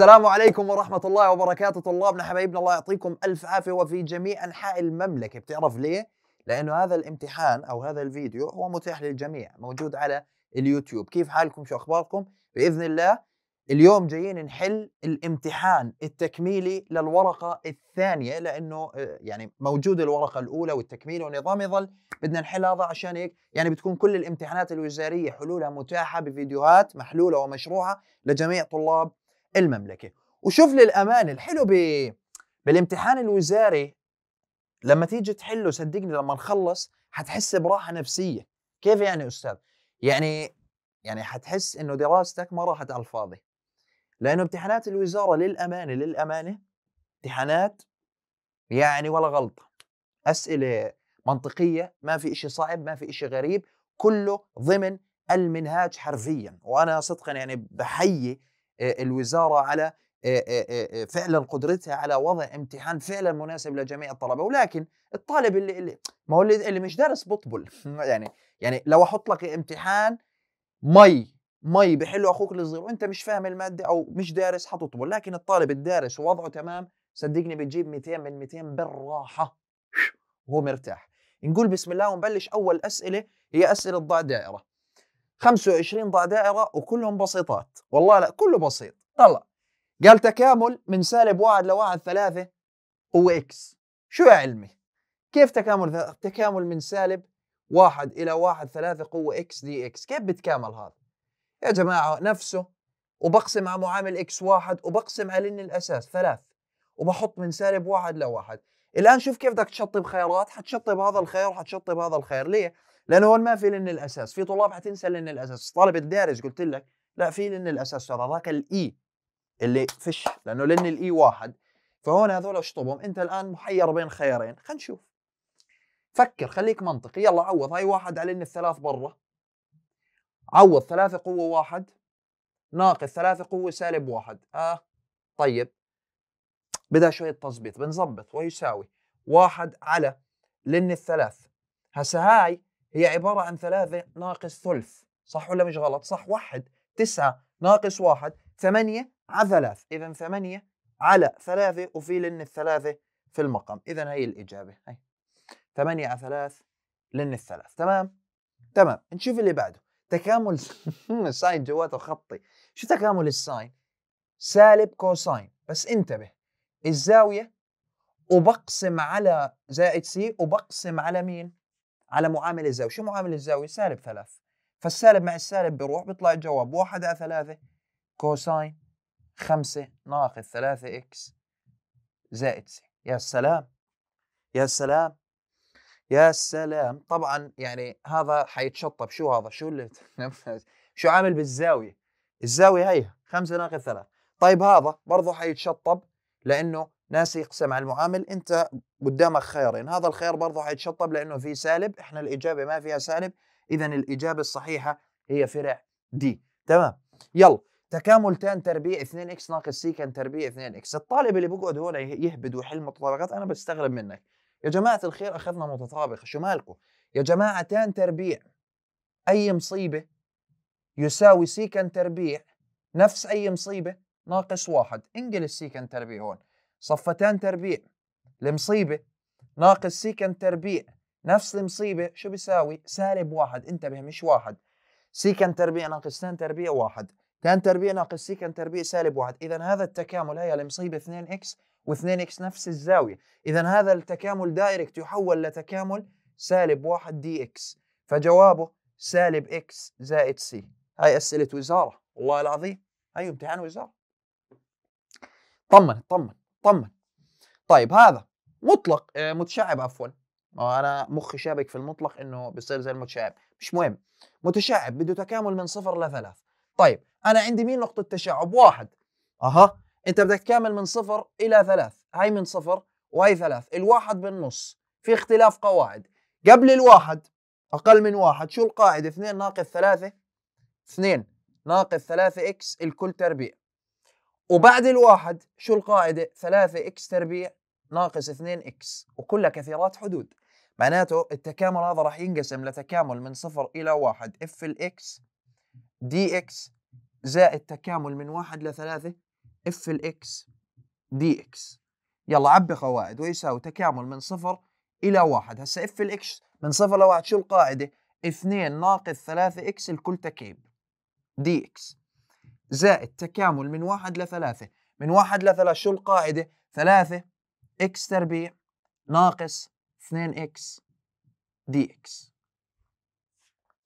السلام عليكم ورحمة الله وبركاته طلابنا حبايبنا الله يعطيكم ألف عافية وفي جميع أنحاء المملكة بتعرف ليه؟ لأنه هذا الامتحان أو هذا الفيديو هو متاح للجميع موجود على اليوتيوب كيف حالكم شو أخباركم؟ بإذن الله اليوم جايين نحل الامتحان التكميلي للورقة الثانية لأنه آه، يعني موجود الورقة الأولى والتكميلي ونظام يظل بدنا نحل هذا عشان هيك يعني بتكون كل الامتحانات الوزارية حلولها متاحة بفيديوهات محلولة ومشروحة لجميع طلاب المملكه وشوف للامانه الحلو ب... بالامتحان الوزاري لما تيجي تحله صدقني لما نخلص حتحس براحه نفسيه كيف يعني استاذ يعني يعني حتحس انه دراستك ما راحت على الفاضي لانه امتحانات الوزاره للامانه للامانه امتحانات يعني ولا غلطه اسئله منطقيه ما في إشي صعب ما في إشي غريب كله ضمن المنهاج حرفيا وانا صدقا يعني بحيي الوزاره على فعلا قدرتها على وضع امتحان فعلا مناسب لجميع الطلبه ولكن الطالب اللي, اللي ما هو اللي مش دارس بطبل يعني يعني لو احط لك امتحان مي مي بحلو اخوك الصغير وانت مش فاهم الماده او مش دارس حتطبل لكن الطالب الدارس ووضعه تمام صدقني بتجيب 200 من 200 بالراحه وهو مرتاح نقول بسم الله ونبلش اول اسئله هي اسئله ضع دائره 25 ضع دائره وكلهم بسيطات والله لا كله بسيط طلع قال تكامل من سالب واحد لواحد ثلاثة هو إكس شو يا علمي؟ كيف تكامل تكامل من سالب واحد إلى واحد ثلاثة قوة إكس دي إكس كيف بتكامل هذا؟ يا جماعة نفسه وبقسم على معامل إكس واحد وبقسم على إن الأساس ثلاث وبحط من سالب واحد لواحد الآن شوف كيف بدك تشطب خيارات حتشطب هذا الخيار حتشطب هذا الخيار ليه؟ لانه هون ما في لن الاساس في طلاب حتنسى لن الاساس طالب الدارج قلت لك لا في لن الاساس ترى ذاك الاي e اللي فش لانه لن الاي e واحد فهون هذول اشطبهم انت الان محير بين خيارين خلينا نشوف فكر خليك منطقي يلا عوض هاي واحد على ان الثلاث برا عوض ثلاثة قوة واحد ناقص ثلاثة قوة سالب واحد اه طيب بدها شوية تظبيط بنظبط ويساوي واحد على لن الثلاث هسا هاي هي عبارة عن ثلاثة ناقص ثلث صح ولا مش غلط صح واحد تسعة ناقص واحد ثمانية على ثلاث إذا ثمانية على ثلاثة وفي لن الثلاثة في المقام إذا هي الإجابة هي ثمانية على ثلاث لن الثلاث تمام تمام نشوف اللي بعده تكامل ساين جواته خطي شو تكامل الساين سالب كوساين بس انتبه الزاوية وبقسم على زائد سي وبقسم على مين على معامل الزاوية شو معامل الزاوية سالب ثلاث فالسالب مع السالب بروح بيطلع الجواب واحد على ثلاثة كوساين خمسة ناقص ثلاثة إكس زائد سي يا سلام يا سلام يا سلام طبعا يعني هذا حيتشطب شو هذا شو اللي شو عامل بالزاوية الزاوية هي خمسة ناقص ثلاثة طيب هذا برضه حيتشطب لأنه ناس يقسم على المعامل انت قدامك خيارين هذا الخيار برضه حيتشطب لانه في سالب احنا الاجابه ما فيها سالب اذا الاجابه الصحيحه هي فرع دي تمام يلا تكامل تان تربيع 2 اكس ناقص سي كان تربيع 2 اكس الطالب اللي بيقعد هون يهبد ويحل متطابقات انا بستغرب منك يا جماعه الخير اخذنا متطابق شو مالكم يا جماعه تان تربيع اي مصيبه يساوي سيكن تربيع نفس اي مصيبه ناقص واحد انقل السيكن تربيع هون صفتان تربيع المصيبة ناقص سيكند تربيع نفس المصيبة شو بيساوي سالب واحد انتبه مش واحد سيكند تربيع ناقص تان تربيع واحد تان تربيع ناقص سيكند تربيع سالب واحد إذا هذا التكامل هي المصيبة 2x و2x نفس الزاوية إذا هذا التكامل دايركت يحول لتكامل سالب واحد دي اكس فجوابه سالب اكس زائد سي هاي أسئلة وزارة والله العظيم هاي امتحان وزارة طمن طمن طمن طيب هذا مطلق آه، متشعب عفوا انا مخي شابك في المطلق انه بيصير زي المتشعب مش مهم متشعب بده تكامل من صفر لثلاث طيب انا عندي مين نقطه تشعب واحد اها انت بدك تكامل من صفر الى ثلاث هاي من صفر وهي ثلاث الواحد بالنص في اختلاف قواعد قبل الواحد اقل من واحد شو القاعده اثنين ناقص ثلاثه اثنين ناقص ثلاثة اكس الكل تربيع وبعد الواحد شو القاعدة؟ 3 اكس تربيع ناقص 2 اكس وكلها كثيرات حدود معناته التكامل هذا راح ينقسم لتكامل من صفر إلى واحد اف الاكس دي اكس زائد تكامل من واحد لثلاثة اف الاكس دي اكس يلا عبي قواعد ويساوي تكامل من صفر إلى واحد هسا اف الاكس من صفر لواحد شو القاعدة؟ 2 ناقص 3 اكس الكل تكيب دي اكس زائد تكامل من واحد لثلاثة من واحد لثلاثة شو القاعدة؟ ثلاثة إكس تربيع ناقص 2 إكس دي إكس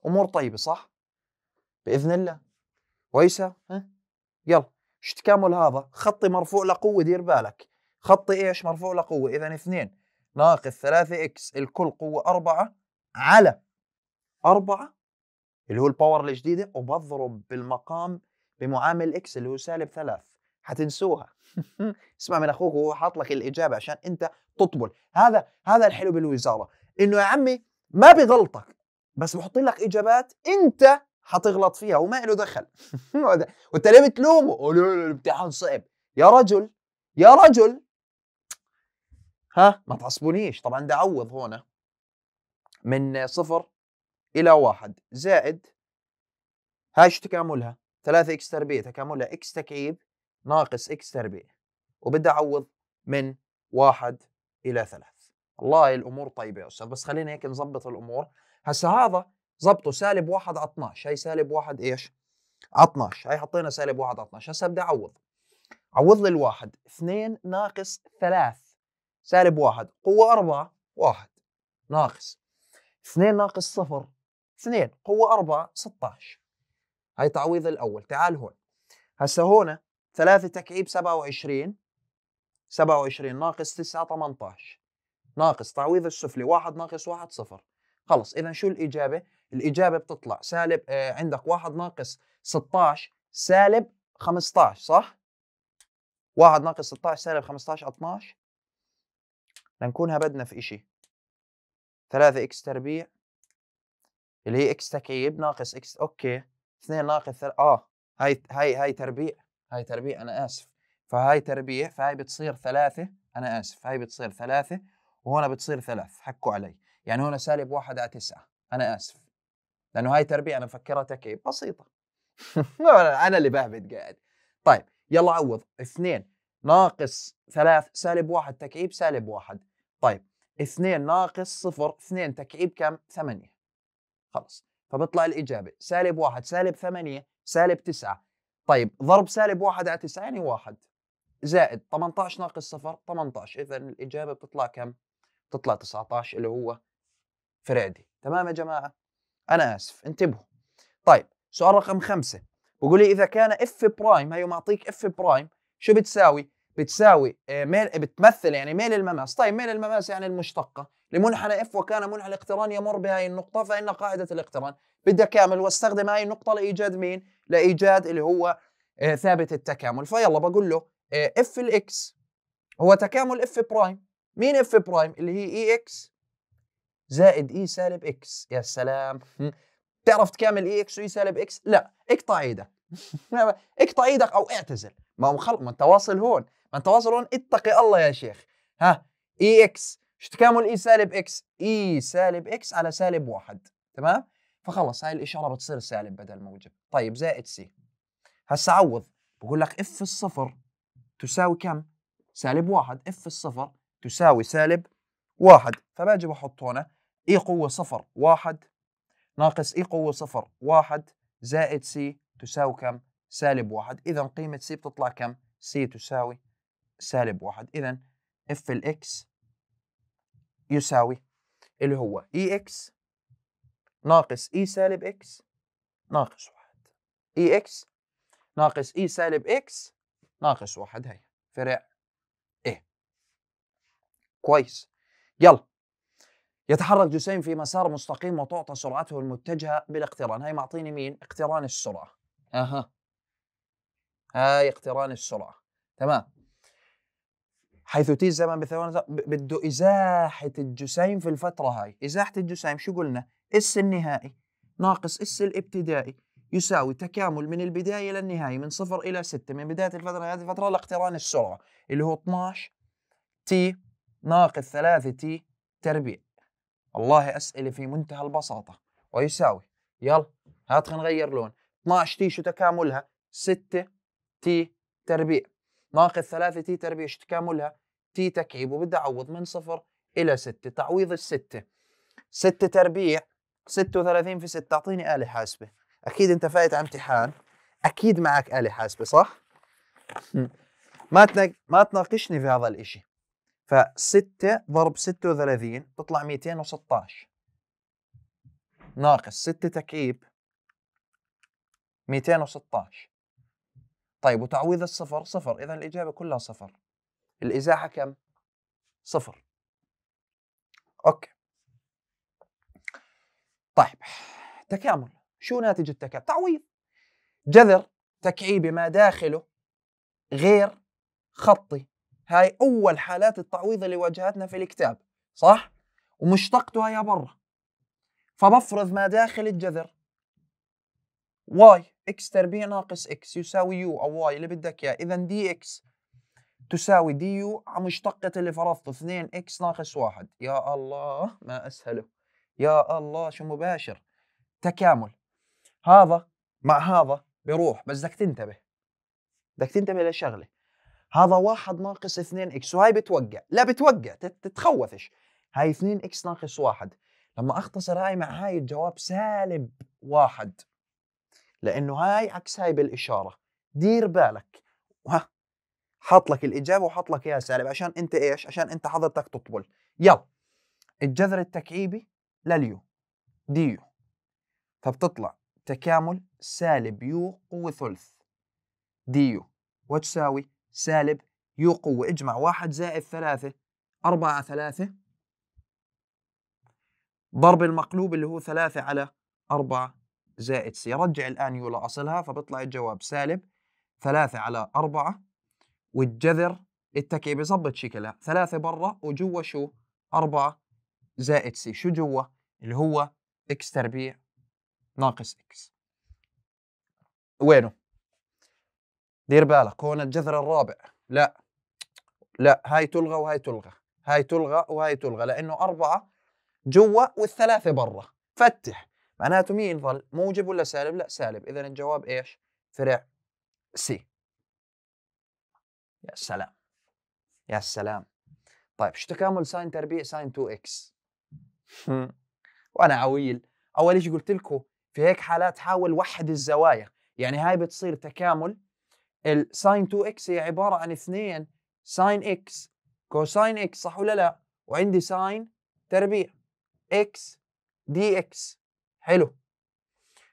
أمور طيبة صح؟ بإذن الله كويسة؟ ها؟ يلا شو تكامل هذا؟ خطي مرفوع لقوة دير بالك خطي إيش مرفوع لقوة إذا 2 ناقص 3 إكس الكل قوة 4 على 4 اللي هو الباور الجديدة وبضرب بالمقام بمعامل اكس اللي هو سالب ثلاث حتنسوها اسمع من اخوك وهو حاط لك الاجابه عشان انت تطبل هذا هذا الحلو بالوزاره انه يا عمي ما بغلطك بس بحط لك اجابات انت حتغلط فيها وما له دخل وانت ليه بتلومه؟ الامتحان صعب يا رجل يا رجل ها ما تعصبونيش طبعا ده عوض هنا من صفر الى واحد زائد هاي شو تكاملها 3 اكس تربيع تكاملها اكس تكعيب ناقص اكس تربيع وبدي اعوض من واحد الى ثلاث والله الامور طيبه يا استاذ بس خلينا هيك نظبط الامور هسا هذا ظبطه سالب واحد على 12 هي سالب واحد ايش على 12 هي حطينا سالب واحد على 12 هسا بدي اعوض عوض لي الواحد 2 ناقص 3 سالب واحد قوة 4 1 ناقص 2 ناقص 0 2 قوة 4 16 هاي تعويض الاول تعال هون هسه هون 3 تكعيب 27 27 ناقص 9 18 ناقص تعويض السفلي 1 ناقص 1 صفر خلص اذا شو الاجابه الاجابه بتطلع سالب آه عندك 1 ناقص 16 سالب 15 صح 1 ناقص 16 سالب 15 12 لنكون هبدنا في شيء 3 اكس تربيع اللي هي اكس تكعيب ناقص اكس اوكي اثنين ناقص 3 اه هاي هاي هاي تربيع هاي تربيع انا اسف فهاي تربيع فهاي بتصير ثلاثة انا اسف هاي بتصير ثلاثة وهنا بتصير ثلاث حكوا علي يعني هنا سالب واحد على تسعة انا اسف لانه هاي تربيع انا مفكرها تكعيب بسيطة انا اللي بهبد قاعد طيب يلا عوض اثنين ناقص ثلاث سالب واحد تكعيب سالب واحد طيب اثنين ناقص صفر اثنين تكعيب كم ثمانية خلص فبطلع الإجابة سالب واحد سالب ثمانية سالب تسعة طيب ضرب سالب واحد على تسعة يعني واحد زائد 18 ناقص صفر 18 إذا الإجابة بتطلع كم؟ بتطلع 19 اللي هو فريدي تمام يا جماعة؟ أنا آسف انتبهوا طيب سؤال رقم خمسة بقول لي إذا كان اف برايم هي معطيك اف برايم شو بتساوي؟ بتساوي آه، ميل بتمثل يعني ميل المماس طيب ميل المماس يعني المشتقة لمنحنى اف وكان منحنى الاقتران يمر بهاي النقطه فان قاعده الاقتران بدها كامل واستخدم هاي النقطه لايجاد مين؟ لايجاد اللي هو آه، ثابت التكامل فيلا بقول له آه، اف الاكس هو تكامل اف برايم مين اف برايم اللي هي اي اكس زائد اي سالب اكس يا سلام بتعرف تكامل اي اكس واي سالب اكس لا اقطع ايدك اقطع ايدك او اعتزل ما هو ما انت واصل هون ما انت واصل هون اتقي الله يا شيخ ها اي اكس تكامل اي سالب اكس اي سالب اكس على سالب واحد تمام فخلص هاي الاشاره بتصير سالب بدل موجب طيب زائد سي هسا عوض بقول لك اف الصفر تساوي كم سالب واحد اف الصفر تساوي سالب واحد فباجي بحط هنا اي قوه صفر واحد ناقص اي قوه صفر واحد زائد سي تساوي كم سالب واحد اذا قيمه سي بتطلع كم سي تساوي سالب واحد اذا اف الاكس يساوي اللي هو اي e اكس ناقص اي e سالب اكس ناقص واحد اي e اكس ناقص اي سالب اكس ناقص واحد هي فرع ايه كويس يلا يتحرك جسيم في مسار مستقيم وتعطى سرعته المتجهة بالاقتران هاي معطيني مين اقتران السرعة اها هاي اقتران السرعة تمام حيث تي الزمن بثواني بده إزاحة الجسيم في الفترة هاي إزاحة الجسيم شو قلنا اس النهائي ناقص اس الابتدائي يساوي تكامل من البداية للنهايه من صفر إلى ستة من بداية الفترة هذه الفترة لاقتران السرعة اللي هو 12 تي ناقص 3 تي تربيع والله أسئلة في منتهى البساطة ويساوي يلا هات خلينا نغير لون 12 تي شو تكاملها 6 تي تربيع ناقص 3 تي تربيع ايش تكاملها؟ تي تكعيب وبدي اعوض من صفر الى 6 تعويض الستة. 6 6 تربيع 36 في 6 أعطيني آلة حاسبة أكيد أنت فايت على امتحان أكيد معك آلة حاسبة صح؟ ما تنق... ما تناقشني في هذا الإشي ف 6 ضرب 36 بتطلع 216 ناقص 6 تكعيب 216 طيب وتعويض الصفر صفر إذا الإجابة كلها صفر الإزاحة كم؟ صفر أوكي طيب تكامل شو ناتج التكامل؟ تعويض جذر تكعيبي ما داخله غير خطي هاي أول حالات التعويض اللي واجهتنا في الكتاب صح؟ ومشتقتها يا برا فبفرض ما داخل الجذر واي اكس تربيع ناقص اكس يساوي يو او واي اللي بدك اياه اذا دي اكس تساوي دي يو على مشتقة اللي فرضته 2 اكس ناقص واحد يا الله ما اسهله يا الله شو مباشر تكامل هذا مع هذا بروح بس بدك تنتبه بدك تنتبه لشغله هذا واحد ناقص 2 اكس وهي بتوقع لا بتوقع تتخوفش هاي 2 اكس ناقص واحد لما اختصر هاي مع هاي الجواب سالب واحد لانه هاي عكس هاي بالاشاره دير بالك ها حاط لك الاجابه وحاط لك اياها سالب عشان انت ايش عشان انت حضرتك تطبل يلا الجذر التكعيبي لليو ديو فبتطلع تكامل سالب يو قوة ثلث ديو وتساوي سالب يو قوة اجمع واحد زائد ثلاثة أربعة ثلاثة ضرب المقلوب اللي هو ثلاثة على أربعة زائد سي رجع الآن يولا أصلها فبيطلع الجواب سالب ثلاثة على أربعة والجذر التكي بيظبط شكلها ثلاثة برا وجوا شو أربعة زائد سي شو جوا اللي هو إكس تربيع ناقص إكس وينه دير بالك هون الجذر الرابع لا لا هاي تلغى وهاي تلغى هاي تلغى وهاي تلغى لأنه أربعة جوا والثلاثة برا فتح معناته مين ظل موجب ولا سالب لا سالب اذا الجواب ايش فرع سي يا سلام يا سلام طيب شو تكامل ساين تربيع ساين 2 اكس وانا عويل اول شيء قلت لكم في هيك حالات حاول وحد الزوايا يعني هاي بتصير تكامل الساين 2 اكس هي عباره عن 2 ساين اكس كوساين اكس صح ولا لا وعندي ساين تربيع اكس دي اكس حلو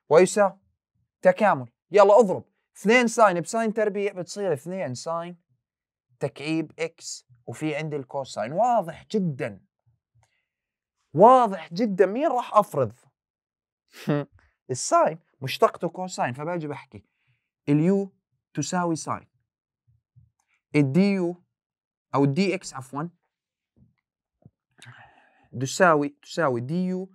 ويساوي تكامل يلا اضرب 2 ساين بساين تربيع بتصير 2 ساين تكعيب اكس وفي عندي الكوساين واضح جدا واضح جدا مين راح افرض الساين مشتقته كوساين فباجي بحكي اليو تساوي ساين الدي يو او الدي اكس عفوا تساوي تساوي دي يو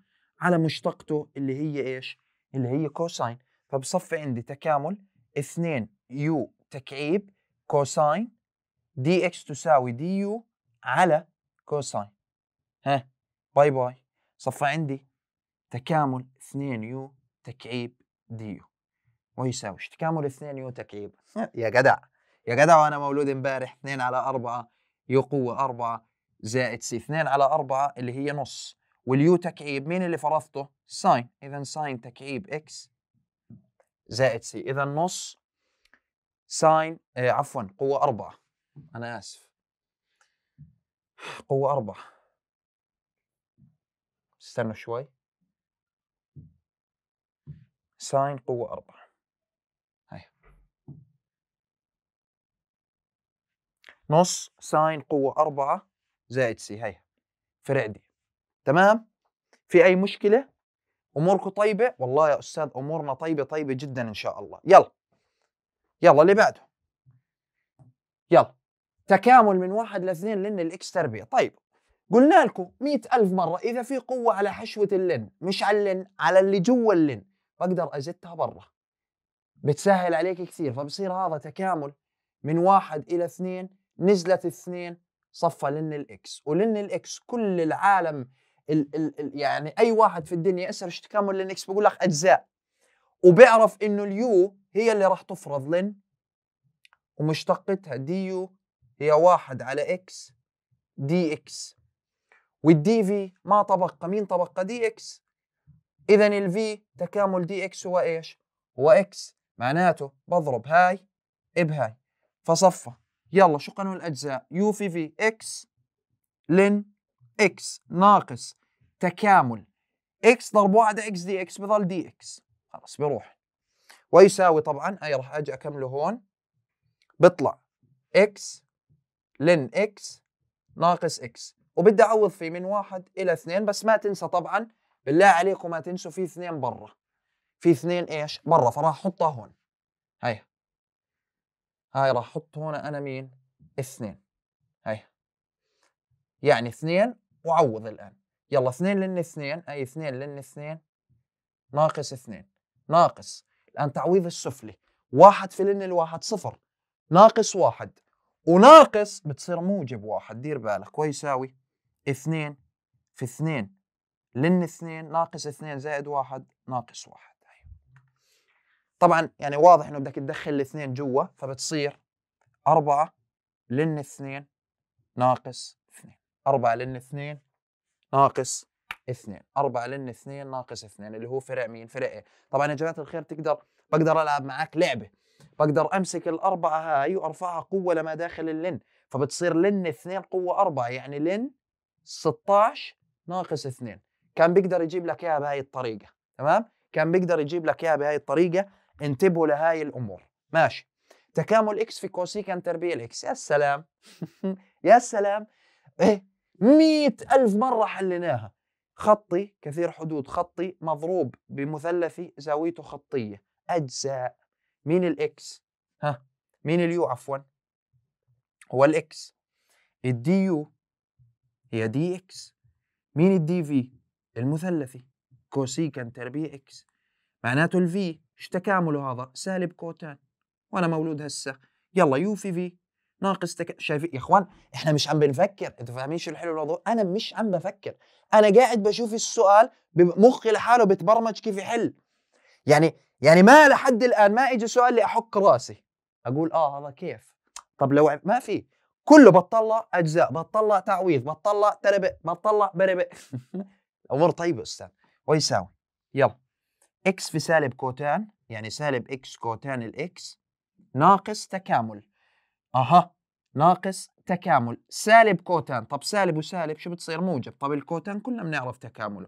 على مشتقته اللي هي ايش؟ اللي هي كوساين فبصفي عندي تكامل 2 يو تكعيب كوساين دي اكس تساوي دي يو على كوساين ها باي باي صفى عندي تكامل 2 يو تكعيب دي يو ويساويش تكامل 2 يو تكعيب يا جدع يا جدع وانا مولود امبارح 2 على 4 يو قوة 4 زائد سي 2 على 4 اللي هي نص واليو تكعيب مين اللي فرضته؟ ساين اذا ساين تكعيب اكس زائد سي اذا نص ساين آه عفوا قوة أربعة أنا آسف قوة أربعة استنوا شوي ساين قوة أربعة هاي نص ساين قوة أربعة زائد سي هاي فرع دي تمام في اي مشكله اموركم طيبه والله يا استاذ امورنا طيبه طيبه جدا ان شاء الله يلا يلا اللي بعده يلا تكامل من واحد لاثنين لن الاكس تربيه طيب قلنا لكم مئة ألف مرة إذا في قوة على حشوة اللن مش على اللن على اللي جوا اللن بقدر أزتها برا بتسهل عليك كثير فبصير هذا تكامل من واحد إلى اثنين نزلت اثنين صفى لن الإكس ولن الإكس كل العالم ال ال ال يعني اي واحد في الدنيا اسال تكامل لينكس بقول لك اجزاء وبيعرف انه اليو هي اللي راح تفرض لين ومشتقتها دي يو هي واحد على اكس دي اكس والدي في ما طبقة مين طبقة دي اكس اذا الفي تكامل دي اكس هو ايش هو اكس معناته بضرب هاي بهاي فصفى يلا شو قانون الاجزاء يو في في اكس لين اكس ناقص تكامل اكس ضرب واحد اكس دي اكس بظل دي اكس خلاص بيروح ويساوي طبعا اي راح اجي اكمله هون بيطلع اكس لن اكس ناقص اكس وبدي اعوض فيه من واحد الى اثنين بس ما تنسى طبعا بالله عليكم ما تنسوا في اثنين برا في اثنين ايش برا فراح احطها هون هي هاي راح احط هون انا مين اثنين هي يعني اثنين وعوض الآن يلا اثنين لن اثنين أي اثنين لن اثنين ناقص اثنين ناقص الآن تعويض السفلي واحد في لن الواحد صفر ناقص واحد وناقص بتصير موجب واحد دير بالك ويساوي اثنين في اثنين لن اثنين ناقص اثنين زائد واحد ناقص واحد أيوة. طبعا يعني واضح انه بدك تدخل الاثنين جوا فبتصير أربعة لن اثنين ناقص 4 لن 2 ناقص 2 4 لن 2 ناقص 2 اللي هو فرع مين فرع ايه طبعا يا جماعه الخير تقدر بقدر العب معاك لعبه بقدر امسك الاربعه هاي وارفعها قوه لما داخل اللن فبتصير لن 2 قوه 4 يعني لن 16 ناقص 2 كان بيقدر يجيب لك اياها بهاي الطريقه تمام كان بيقدر يجيب لك اياها بهاي الطريقه انتبهوا لهاي الامور ماشي تكامل اكس في كوسيكان تربيع الاكس يا سلام يا سلام ايه مئة ألف مرة حليناها خطي كثير حدود خطي مضروب بمثلثي زاويته خطية أجزاء مين الإكس؟ ها مين اليو عفوا؟ هو الإكس الدي يو هي دي إكس مين الدي في؟ المثلثي كوسيكنت تربيع إكس معناته الفي ايش تكامله هذا؟ سالب كوتان وأنا مولود هسه يلا يو في في ناقص تك... شايفين يا اخوان احنا مش عم بنفكر انتوا شو الحلو الموضوع انا مش عم بفكر انا قاعد بشوف السؤال مخي لحاله بتبرمج كيف يحل يعني يعني ما لحد الان ما اجى سؤال لاحك راسي اقول اه هذا كيف طب لو ما في كله بتطلع اجزاء بتطلع تعويض بتطلع تربع بتطلع بربع امور طيبه استاذ ويساوي يلا اكس في سالب كوتان يعني سالب اكس كوتان الاكس ناقص تكامل اها ناقص تكامل سالب كوتان طب سالب وسالب شو بتصير موجب طب الكوتان كلنا بنعرف تكامله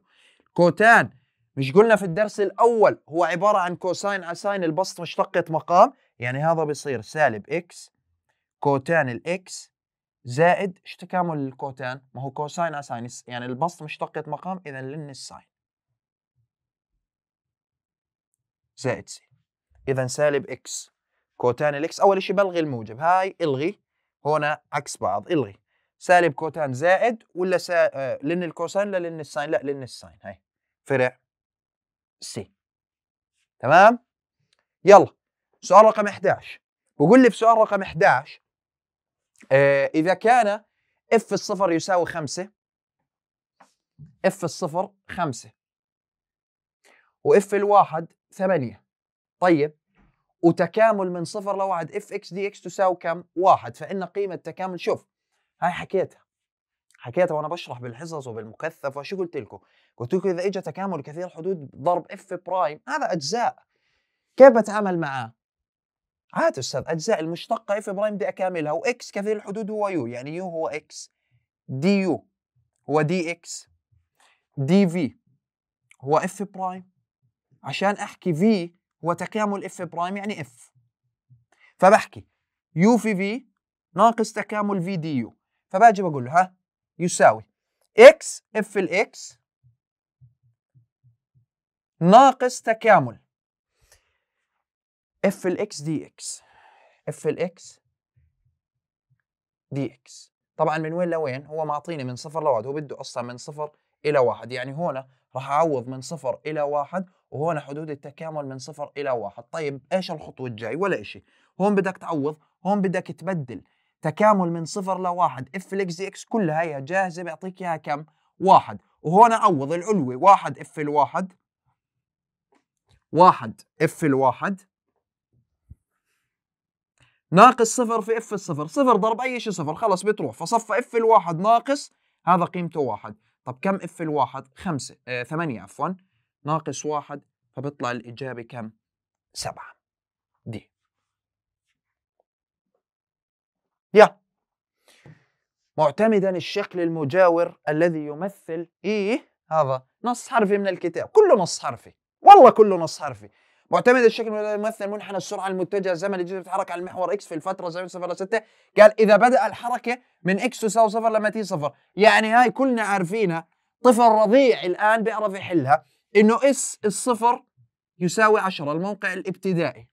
كوتان مش قلنا في الدرس الأول هو عبارة عن كوساين عساين البسط مشتقة مقام يعني هذا بيصير سالب إكس كوتان الإكس زائد ايش تكامل الكوتان ما هو كوساين عساين يعني البسط مشتقة مقام إذا لن الساين زائد سي إذا سالب إكس كوتان الإكس أول شيء بلغي الموجب هاي إلغي هنا عكس بعض الغي سالب كوتان زائد ولا سا... آه لن الكوسين لا لن الساين لا لن الساين هاي فرع سي تمام يلا سؤال رقم 11 بقول لي في سؤال رقم 11 آه اذا كان اف الصفر يساوي 5 اف الصفر 5 واف الواحد 8 طيب وتكامل من صفر لواحد اف اكس دي اكس تساوي كم؟ واحد فإن قيمة تكامل شوف هاي حكيتها حكيتها وانا بشرح بالحصص وبالمكثف وشو قلت لكم؟ قلت لكم اذا اجى تكامل كثير الحدود ضرب اف برايم هذا اجزاء كيف بتعامل معاه؟ عادي استاذ اجزاء المشتقه اف برايم بدي اكاملها واكس كثير الحدود هو يو يعني يو هو اكس دي يو هو دي اكس دي في هو اف برايم عشان احكي في وتكامل اف برايم يعني اف فبحكي يو في في ناقص تكامل في دي يو فباجي بقول له ها يساوي اكس اف الاكس ناقص تكامل اف الاكس دي اكس اف الاكس دي اكس طبعا من وين لوين هو معطيني من صفر لواحد هو بده اصلا من صفر الى واحد يعني هون راح اعوض من صفر الى واحد وهون حدود التكامل من صفر إلى واحد طيب إيش الخطوة الجاي ولا شيء؟ هون بدك تعوض هون بدك تبدل تكامل من صفر لواحد اف الاكس زي اكس كلها هي جاهزة بيعطيك اياها كم واحد وهون عوض العلوي واحد اف الواحد واحد اف الواحد ناقص صفر في اف الصفر صفر ضرب اي شيء صفر خلص بتروح فصفى اف الواحد ناقص هذا قيمته واحد طب كم اف الواحد خمسة اه ثمانية عفوا ناقص واحد فبيطلع الإجابة كم؟ سبعة دي يا معتمدا الشكل المجاور الذي يمثل إيه هذا نص حرفي من الكتاب كله نص حرفي والله كله نص حرفي معتمد الشكل الذي يمثل منحنى السرعه المتجهه الزمني الجزء يتحرك على المحور اكس في الفتره زمن صفر لستة قال اذا بدا الحركه من اكس تساوي صفر لما تي صفر يعني هاي كلنا عارفينها طفل رضيع الان بيعرف يحلها انه اس الصفر يساوي 10 الموقع الابتدائي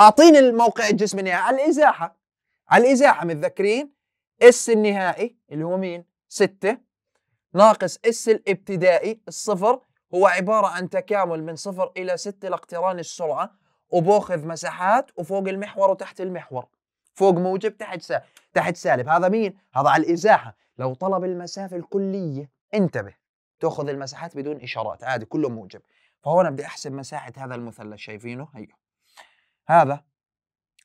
اعطيني الموقع الجسمي على الازاحه على الازاحه متذكرين اس النهائي اللي هو مين 6 ناقص اس الابتدائي الصفر هو عباره عن تكامل من صفر الى 6 لاقتران السرعه وباخذ مساحات وفوق المحور وتحت المحور فوق موجب تحت سالب تحت سالب هذا مين هذا على الازاحه لو طلب المسافه الكليه انتبه تاخذ المساحات بدون اشارات عادي كله موجب فهون بدي احسب مساحه هذا المثلث شايفينه هيو هذا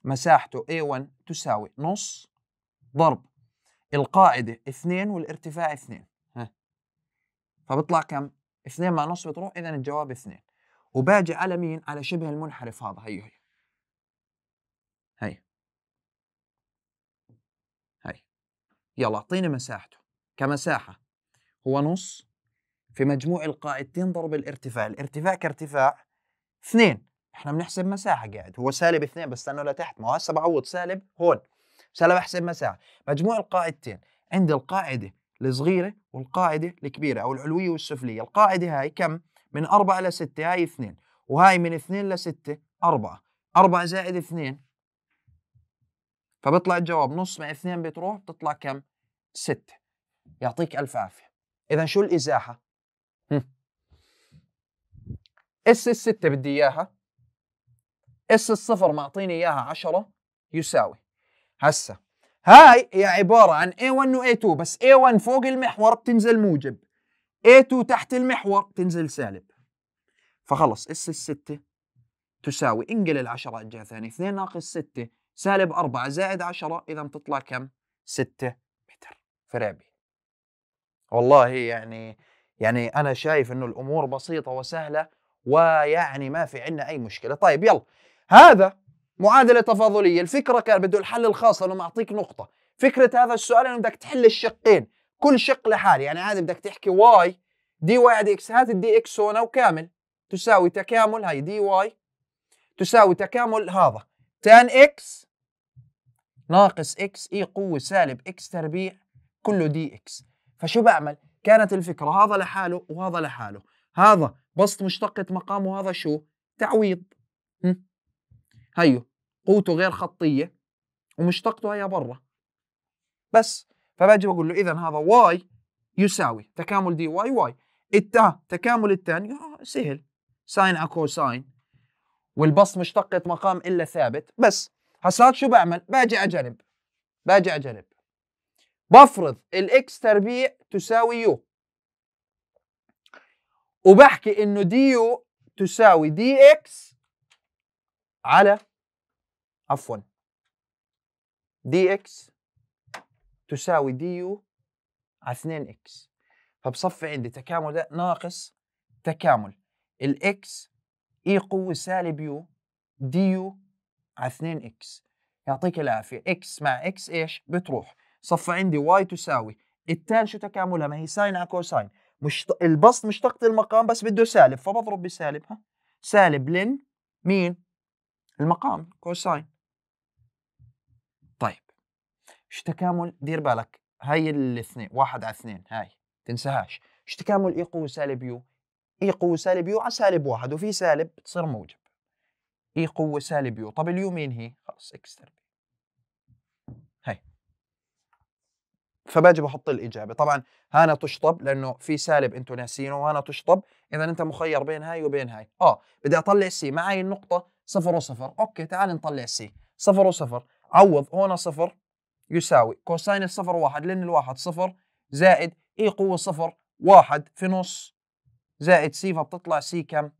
مساحته A1 تساوي نص ضرب القاعدة 2 والارتفاع 2 ها فبيطلع كم؟ 2 مع نص بتروح إذا الجواب 2 وباجي على مين؟ على شبه المنحرف هذا هي هي هي هي يلا اعطيني مساحته كمساحة هو نص في مجموع القاعدتين ضرب الارتفاع الارتفاع كارتفاع اثنين احنا بنحسب مساحه قاعد هو سالب اثنين لانه لتحت ما هو هسه بعوض سالب هون سالب احسب مساحه مجموع القاعدتين عندي القاعده الصغيره والقاعده الكبيره او العلويه والسفليه القاعده هاي كم من اربعة لستة 6 هاي اثنين وهاي من اثنين لستة اربعة اربعة زائد اثنين فبيطلع الجواب نص مع اثنين بتروح بتطلع كم ستة يعطيك الف عافيه اذا شو الازاحه اس اس 6 بدي اياها اس الصفر معطيني اياها 10 يساوي هسه هاي هي عبارة عن A1 و A2 بس A1 فوق المحور بتنزل موجب A2 تحت المحور بتنزل سالب فخلص اس الستة تساوي انقل ال10 الجهة الثانية 2 ناقص 6 سالب 4 زائد 10 إذا بتطلع كم؟ 6 متر فرابي والله يعني يعني أنا شايف إنه الأمور بسيطة وسهلة ويعني ما في عندنا اي مشكله طيب يلا هذا معادله تفاضليه الفكره كان بده الحل الخاص انه معطيك نقطه فكره هذا السؤال انه بدك تحل الشقين كل شق لحاله يعني عادي بدك تحكي واي دي واي على اكس هات الدي اكس هنا وكامل تساوي تكامل هاي دي واي تساوي تكامل هذا تان اكس ناقص اكس اي قوه سالب اكس تربيع كله دي اكس فشو بعمل كانت الفكره هذا لحاله وهذا لحاله هذا بسط مشتقة مقام وهذا شو تعويض هيو قوته غير خطية ومشتقته هي برا بس فباجي بقول له إذا هذا واي يساوي تكامل دي واي واي التا تكامل الثاني آه، سهل ساين اكو ساين والبسط مشتقة مقام إلا ثابت بس هسات شو بعمل باجي أجرب باجي أجرب بفرض الإكس تربيع تساوي يو وبحكي انه دي يو تساوي دي اكس على عفوا دي اكس تساوي دي يو على 2 اكس فبصفي عندي تكامل ناقص تكامل الاكس اي قوه سالب يو دي يو على 2 اكس يعطيك العافيه اكس مع اكس ايش بتروح صفى عندي واي تساوي التان شو تكاملها ما هي ساين على كوساين مش البسط مش طاقه المقام بس بده سالب فبضرب بسالب ها سالب لن مين المقام كوساين طيب ايش تكامل دير بالك هاي الاثنين واحد على اثنين هاي تنساهاش ايش تكامل اي قوه سالب يو اي قوه سالب يو على سالب واحد وفي سالب بتصير موجب اي قوه سالب يو طب اليو مين هي خلص اكس تربيع فباجي بحط الاجابه طبعا هنا تشطب لانه في سالب انتم ناسينه وهانا تشطب اذا انت مخير بين هاي وبين هاي اه بدي اطلع سي معي النقطه صفر وصفر اوكي تعال نطلع سي صفر وصفر عوض هنا صفر يساوي كوساين الصفر واحد لان الواحد صفر زائد اي e قوه صفر واحد في نص زائد سي فبتطلع سي كم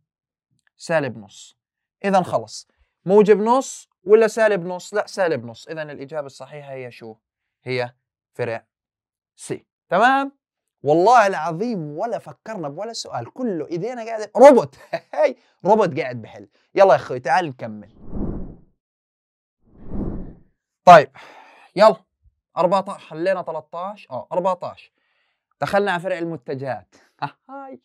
سالب نص اذا خلص موجب نص ولا سالب نص لا سالب نص اذا الاجابه الصحيحه هي شو هي فرع سي تمام والله العظيم ولا فكرنا بولا سؤال كله ايدينا قاعده روبوت هاي روبوت قاعد بحل يلا يا اخوي تعال نكمل طيب يلا 14 خلينا 13 اه 14 دخلنا على فرع المتجهات آه، هاي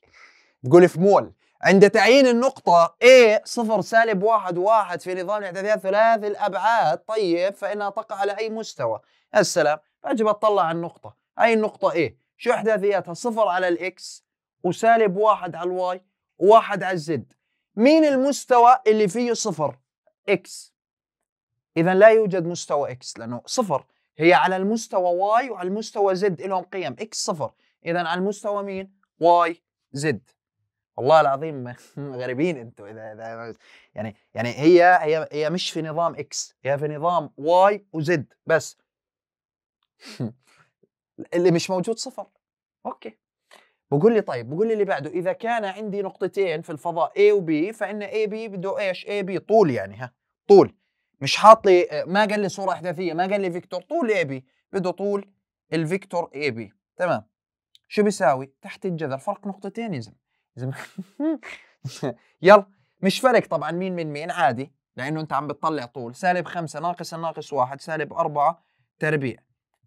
تقول في مول عند تعيين النقطة A صفر سالب واحد واحد في نظام الاعداديات ثلاثي الأبعاد طيب فإنها تقع على أي مستوى؟ يا سلام أجي بطلع على النقطة هاي النقطة A إيه؟ شو إحداثياتها صفر على الإكس وسالب واحد على الواي وواحد على الزد مين المستوى اللي فيه صفر إكس إذا لا يوجد مستوى إكس لأنه صفر هي على المستوى واي وعلى المستوى زد لهم قيم إكس صفر إذا على المستوى مين واي زد والله العظيم غريبين انتم اذا اذا يعني يعني هي هي هي مش في نظام اكس هي في نظام واي وزد بس اللي مش موجود صفر اوكي بقول لي طيب بقول لي اللي بعده اذا كان عندي نقطتين في الفضاء A وB فان B بده ايش؟ B طول يعني ها طول مش حاط لي ما قال لي صوره احداثيه ما قال لي فيكتور طول B بده طول الفيكتور B تمام شو بيساوي؟ تحت الجذر فرق نقطتين يا زلمه يلا مش فرق طبعا مين من مين عادي لانه انت عم بتطلع طول سالب 5 ناقص الناقص 1 سالب 4 تربيع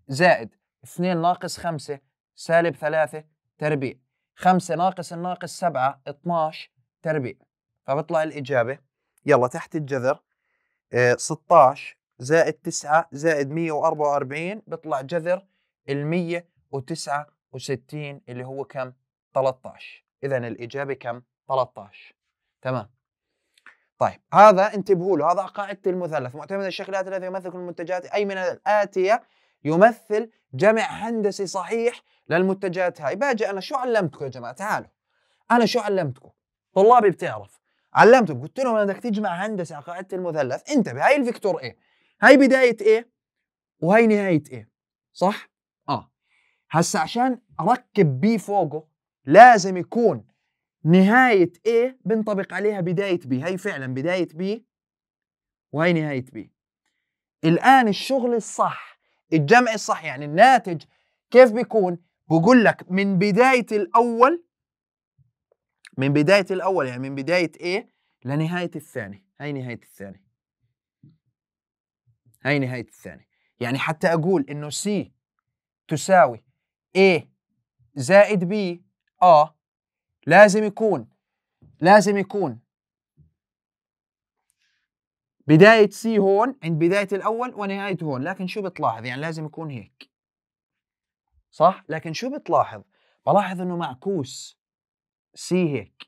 زائد 2 ناقص 5 سالب 3 تربيع 5 ناقص الناقص 7 12 تربيع فبطلع الإجابة يلا تحت الجذر 16 آه، زائد 9 زائد 144 بطلع جذر ال 169 اللي هو كم؟ 13 إذا الإجابة كم؟ 13 تمام طيب هذا انتبهوا له هذا قاعدة المثلث معتمدة الشكلات التي يمثل المنتجات أي من الآتية يمثل جمع هندسي صحيح للمتجهات هاي باجي أنا شو علمتكم يا جماعة تعالوا أنا شو علمتكم طلابي بتعرف علمتهم قلت لهم بدك تجمع هندسة على قاعدة المثلث انتبه بهاي الفيكتور ايه هاي بداية ايه وهي نهاية ايه صح؟ اه هسا عشان اركب بي فوقه لازم يكون نهاية ايه بنطبق عليها بداية بي هي فعلا بداية بي وهي نهاية بي الآن الشغل الصح الجمع الصح يعني الناتج كيف بيكون بقول لك من بداية الأول من بداية الأول يعني من بداية A إيه؟ لنهاية الثاني هاي نهاية الثاني هاي نهاية الثاني يعني حتى أقول إنه C تساوي A زائد B آه لازم يكون لازم يكون بداية سي هون عند بداية الأول ونهايته هون لكن شو بتلاحظ يعني لازم يكون هيك صح لكن شو بتلاحظ بلاحظ انه معكوس سي هيك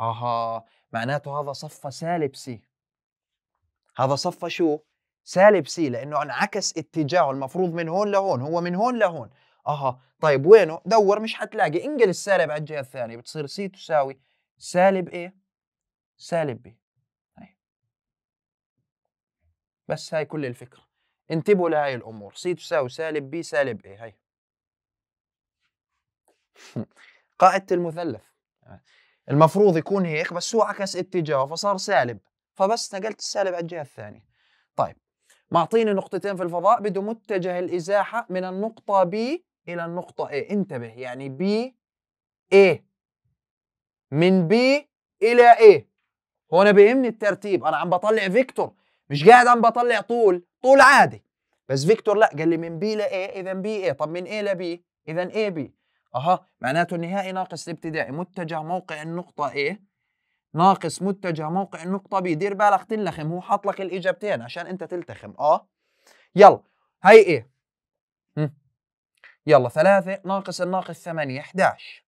اها معناته هذا صفى سالب سي هذا صفى شو سالب سي لانه انعكس اتجاهه المفروض من هون لهون هو من هون لهون اها طيب وينه دور مش حتلاقي انقل السالب على الجهه الثانيه بتصير سي تساوي سالب ايه سالب بي بس هاي كل الفكرة انتبهوا لهاي الأمور سي تساوي سالب بي سالب اي هاي قاعدة المثلث المفروض يكون هيك بس هو عكس اتجاهه فصار سالب فبس نقلت السالب على الجهة الثانية طيب معطيني نقطتين في الفضاء بده متجه الإزاحة من النقطة B إلى النقطة A إيه. انتبه يعني B A إيه. من B إلى A إيه. هون بيهمني الترتيب أنا عم بطلع فيكتور مش قاعد عم بطلع طول طول عادي بس فيكتور لا قال لي من بي لاي اذا بي اي طب من اي لبي اذا اي بي اها معناته النهائي ناقص الابتدائي متجه موقع النقطه اي ناقص متجه موقع النقطه بي دير بالك تلخم هو حاط لك الاجابتين عشان انت تلتخم اه يلا هي ايه يلا ثلاثة ناقص الناقص ثمانية 11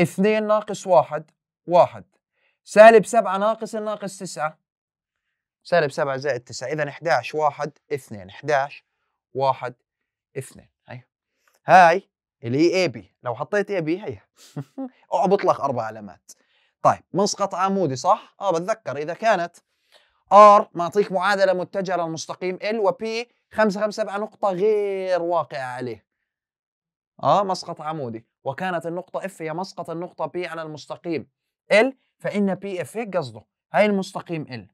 اثنين ناقص واحد واحد سالب سبعة ناقص الناقص تسعة سالب 7 زائد 9 اذا 11 1 2 11 1 2 هي هاي اللي هي اي بي لو حطيت اي بي هي بطلق اربع علامات طيب مسقط عمودي صح؟ اه بتذكر اذا كانت ار معطيك معادله متجهه للمستقيم ال وبي 5 5 7 نقطه غير واقعه عليه اه مسقط عمودي وكانت النقطه اف هي مسقط النقطه بي على المستقيم ال فان بي اف هيك قصده هاي المستقيم ال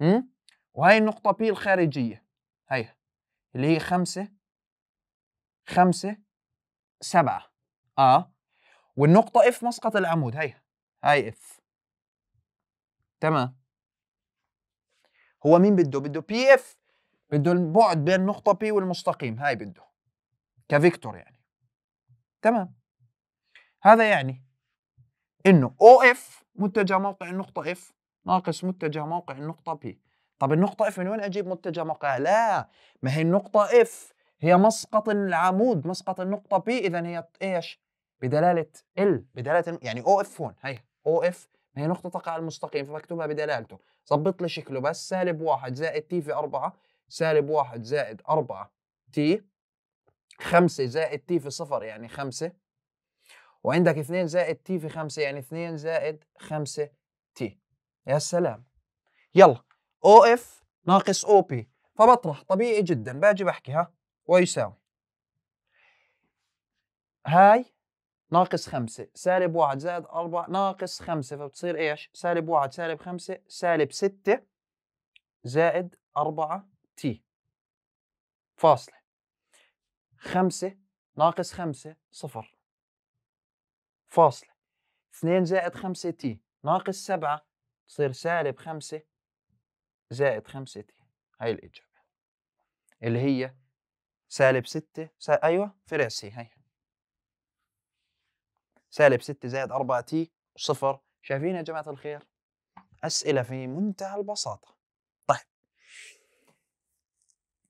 امم وهي النقطة بي الخارجية هي اللي هي خمسة خمسة سبعة اه والنقطة اف مسقط العمود هي هي اف تمام هو مين بده؟ بده بي اف بده البعد بين النقطة بي والمستقيم هاي بده كفيكتور يعني تمام هذا يعني انه او اف منتجع موقع النقطة اف ناقص متجه موقع النقطة بي طب النقطة اف من وين اجيب متجه موقعها؟ لا ما هي النقطة اف هي مسقط العمود مسقط النقطة بي اذا هي ايش؟ بدلالة ال بدلالة يعني او اف هون هي او اف ما هي نقطة تقع على المستقيم فبكتبها بدلالته ظبط لي شكله بس سالب واحد زائد تي في أربعة سالب واحد زائد أربعة T خمسة زائد تي في صفر يعني خمسة وعندك اثنين زائد تي في خمسة يعني اثنين زائد خمسة تي يا سلام يلا او اف ناقص او بي فبطرح طبيعي جدا باجي بحكي ها ويساوي هاي ناقص خمسة سالب واحد زائد أربعة ناقص خمسة فبتصير إيش سالب واحد سالب خمسة سالب ستة زائد أربعة تي فاصلة خمسة ناقص خمسة صفر فاصلة اثنين زائد خمسة تي ناقص سبعة تصير سالب خمسة زائد خمسة تي هاي الإجابة اللي هي سالب ستة سا... أيوة فرع سي هاي سالب ستة زائد أربعة تي صفر شايفين يا جماعة الخير أسئلة في منتهى البساطة طيب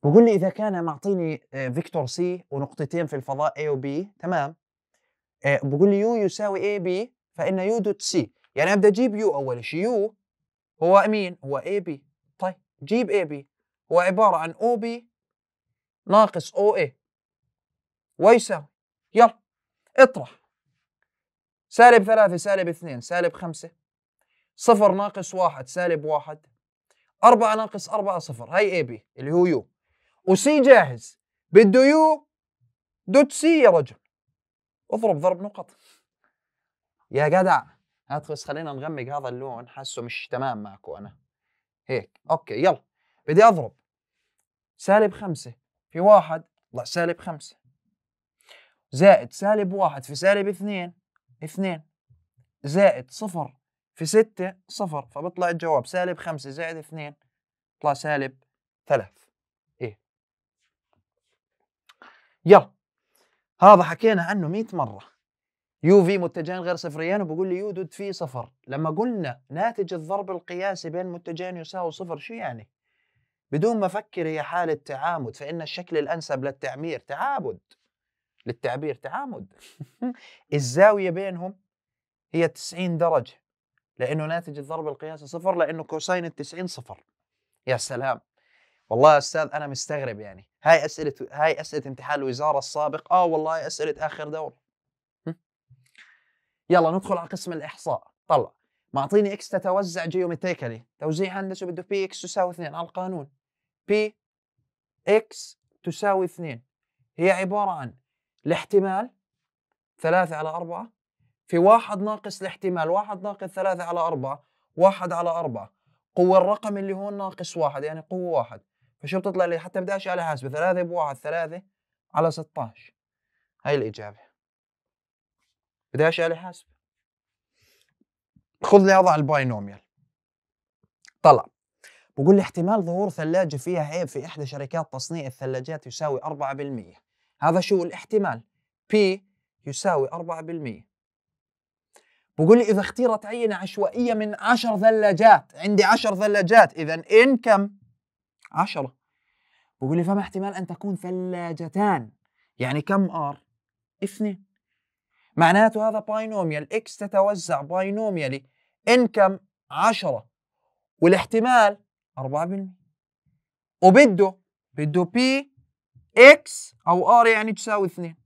بقول لي إذا كان معطيني آه، فيكتور سي ونقطتين في الفضاء A و B تمام آه، بقول لي يو يساوي A B فإن يو دوت سي يعني ابدا اجيب يو اول شيء يو هو مين؟ هو اي بي طيب جيب اي بي هو عباره عن او بي ناقص او اي ويساوي يلا اطرح سالب ثلاثة سالب اثنين سالب خمسة صفر ناقص واحد سالب واحد أربعة ناقص أربعة صفر هاي اي بي اللي هو يو وسي جاهز بده يو دوت سي يا رجل اضرب ضرب نقط يا جدع هات بس خلينا نغمق هذا اللون حاسه مش تمام معكم انا هيك اوكي يلا بدي اضرب سالب خمسة في واحد طلع سالب خمسة زائد سالب واحد في سالب اثنين اثنين زائد صفر في ستة صفر فبطلع الجواب سالب خمسة زائد اثنين طلع سالب ثلاث ايه يلا هذا حكينا عنه مئة مرة يو في متجهين غير صفريان وبقول لي يو دود في صفر لما قلنا ناتج الضرب القياسي بين متجهين يساوي صفر شو يعني بدون ما افكر هي حاله تعامد فان الشكل الانسب للتعمير تعامد للتعبير تعامد الزاويه بينهم هي 90 درجه لانه ناتج الضرب القياسي صفر لانه كوساين ال 90 صفر يا سلام والله يا استاذ انا مستغرب يعني هاي اسئله هاي اسئله امتحان الوزاره السابق اه والله اسئله اخر دوره يلا ندخل على قسم الاحصاء طلع معطيني اكس تتوزع جيومتريكالي توزيع هندسي بده بي اكس تساوي 2 على القانون بي اكس تساوي 2 هي عباره عن الاحتمال 3 على 4 في 1 ناقص الاحتمال 1 ناقص 3 على 4 1 على 4 قوة الرقم اللي هون ناقص 1 يعني قوة 1 فشو بتطلع لي حتى بدي على حاسبة 3 ب 1 3 على 16 هاي الإجابة اذا اشعل حاسب خذ لي اضع الباينوميال طلع بقول لي احتمال ظهور ثلاجه فيها عيب في احدى شركات تصنيع الثلاجات يساوي 4% هذا شو الاحتمال بي يساوي 4% بقول لي إذا اختيرت عينة عشوائية من 10 ثلاجات عندي 10 ثلاجات إذا إن كم؟ 10 بقول لي فما احتمال أن تكون ثلاجتان يعني كم آر؟ اثنين معناته هذا باينوميال اكس تتوزع باينوميالي انكم 10 والاحتمال 4% وبده بده بي اكس او ار يعني تساوي 2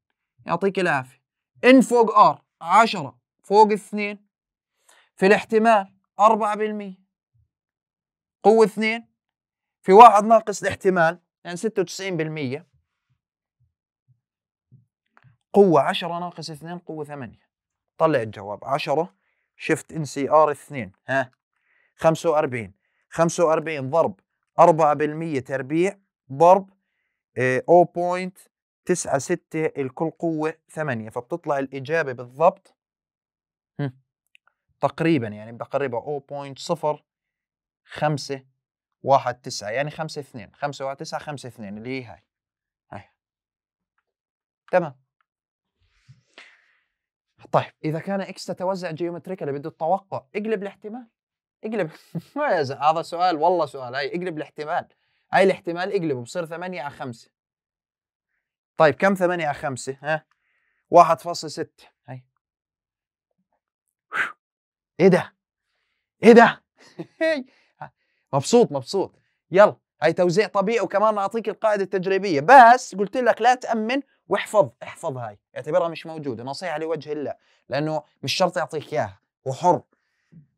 يعطيك العافيه ان فوق ار 10 فوق 2 في الاحتمال 4% قوة 2 في 1 ناقص الاحتمال يعني 96% قوة 10 ناقص 2 قوة 8 طلع الجواب 10 شفت ان سي ار 2 ها 45 45 ضرب 4% تربيع ضرب 0.96 آه، الكل قوة 8 فبتطلع الإجابة بالضبط تقريبا يعني بقربها 0.0519 يعني خمسة اثنين خمسة واحد تسعة خمسة اللي هي هاي هاي تمام طيب اذا كان اكس تتوزع جيومتريكالي بده التوقع اقلب الاحتمال اقلب هذا سؤال والله سؤال هاي اقلب الاحتمال هاي الاحتمال اقلبه بصير 8 على 5 طيب كم 8 على 5 ها 1.6 هاي ايه ده ايه ده مبسوط مبسوط يلا هاي توزيع طبيعي وكمان اعطيك القاعده التجريبيه بس قلت لك لا تامن واحفظ احفظ هاي اعتبرها مش موجوده نصيحه لوجه الله لانه مش شرط يعطيك اياها وحر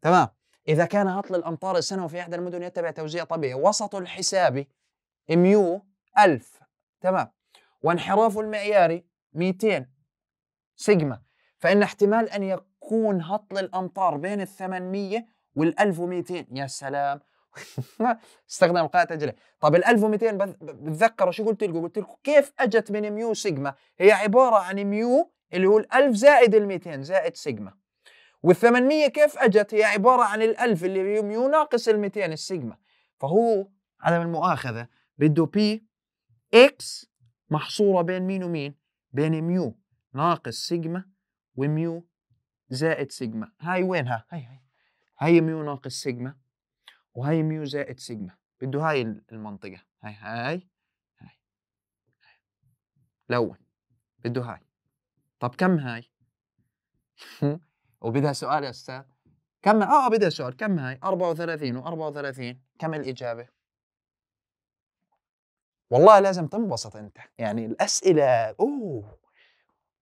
تمام اذا كان هطل الامطار السنوي في احدى المدن يتبع توزيع طبيعي وسط الحسابي ميو 1000 تمام وانحرافه المعياري 200 سيجما فان احتمال ان يكون هطل الامطار بين ال 800 وال 1200 يا سلام استخدم قاعده اجله طب ال 1200 بتذكروا شو قلت لكم قلت لكم كيف اجت من ميو سيجما هي عباره عن ميو اللي هو ال1000 زائد ال200 زائد سيجما وال800 كيف اجت هي عباره عن ال1000 اللي هي ميو ناقص ال200 السيجما فهو عدم المؤاخذه بده بي اكس محصوره بين مين ومين بين ميو ناقص سيجما وميو زائد سيجما هاي وينها؟ هاي هاي هاي ميو ناقص سيجما وهي ميو زائد سيجما بده هاي المنطقه هاي هاي هاي, الاول بده هاي طب كم هاي وبدها سؤال يا استاذ كم اه بدها سؤال كم هاي 34 و34 كم الاجابه والله لازم تنبسط انت يعني الاسئله اوه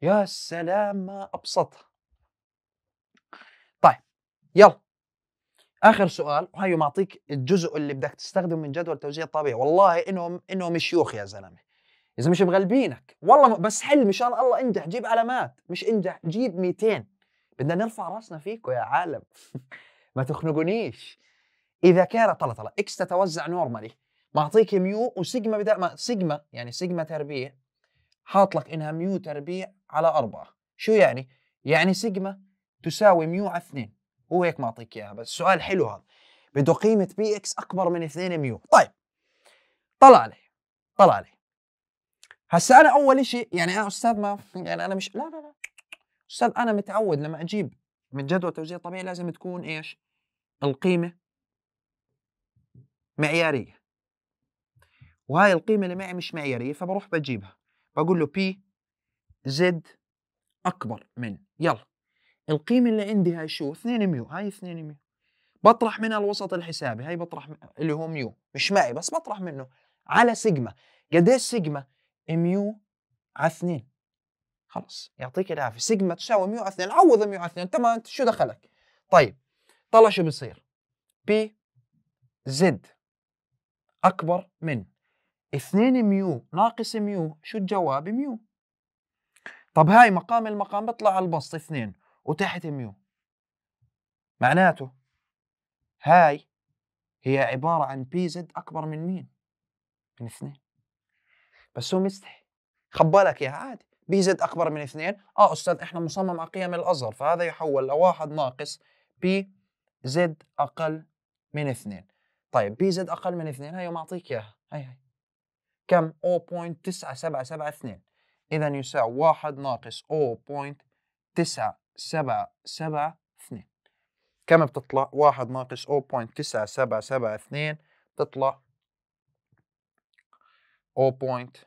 يا سلام ما ابسطها طيب يلا اخر سؤال وهي معطيك الجزء اللي بدك تستخدمه من جدول توزيع الطبيعي والله انهم انهم شيوخ يا زلمه اذا مش مغلبينك والله بس حل مشان الله انجح جيب علامات مش انجح جيب 200 بدنا نرفع راسنا فيكم يا عالم ما تخنقونيش اذا كان طلع طلع اكس تتوزع نورمالي معطيك ميو وسيجما بدا ما سيجما يعني سيجما تربيع حاط لك انها ميو تربيع على أربعة شو يعني؟ يعني سيجما تساوي ميو على اثنين هو هيك معطيك اياها بس سؤال حلو هذا بده قيمه بي اكس اكبر من 2 ميو طيب طلع لي طلع لي هسا انا اول شيء يعني انا استاذ ما يعني انا مش لا لا لا استاذ انا متعود لما اجيب من جدول توزيع طبيعي لازم تكون ايش القيمه معياريه وهاي القيمه اللي معي مش معياريه فبروح بجيبها بقول له بي زد اكبر من يلا القيمه اللي عندي هاي شو 2 ميو هاي 2 ميو بطرح منها الوسط الحسابي هاي بطرح اللي هو ميو مش معي بس بطرح منه على سيجما قديش سيجما ميو على 2 خلص يعطيك العافيه سيجما تساوي ميو على 2 عوض ميو على 2 تمام شو دخلك طيب طلع شو بصير بي زد اكبر من 2 ميو ناقص ميو شو الجواب ميو طب هاي مقام المقام بيطلع على البسط 2 وتحت ميو معناته هاي هي عبارة عن بي زد أكبر من مين؟ من اثنين بس هو مستحي خبالك إياها عادي بي زد أكبر من اثنين آه أستاذ إحنا مصمم على قيم الأزهر فهذا يحول لواحد ناقص بي زد أقل من اثنين طيب بي زد أقل من اثنين هاي معطيك إياها هاي هاي كم 0.9772 إذا يساوي واحد ناقص 0.972 سبعة سبعة اثنين كم بتطلع؟ واحد ناقص 0.9772 بتطلع 0.0228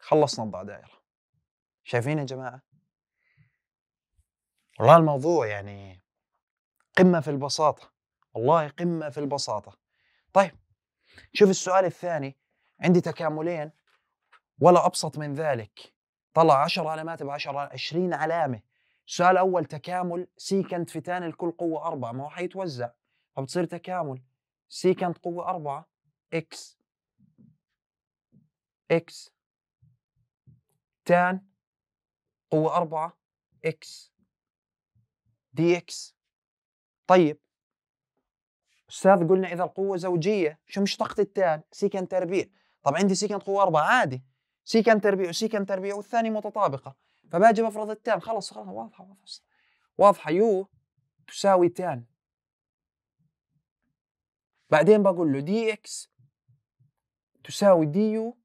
خلصنا نضع دائرة شايفين يا جماعة؟ والله الموضوع يعني قمة في البساطة والله قمة في البساطة طيب شوف السؤال الثاني عندي تكاملين ولا أبسط من ذلك طلع 10 علامات ب 10 20 علامة السؤال الأول تكامل سيكنت في فتان الكل قوة 4 ما هو حيتوزع فبتصير تكامل سيكنت قوة 4 إكس إكس تان قوة 4 إكس دي إكس طيب استاذ قلنا اذا القوه زوجيه شو مشتقه التال سيكنت تربيع طب عندي سيكنت قوه أربعة عادي سيكنت تربيع وسيكنت تربيع والثانيه متطابقه فباجي بفرض التان خلص خلاص واضحه واضحه واضحه يو تساوي تان بعدين بقول له دي اكس تساوي دي يو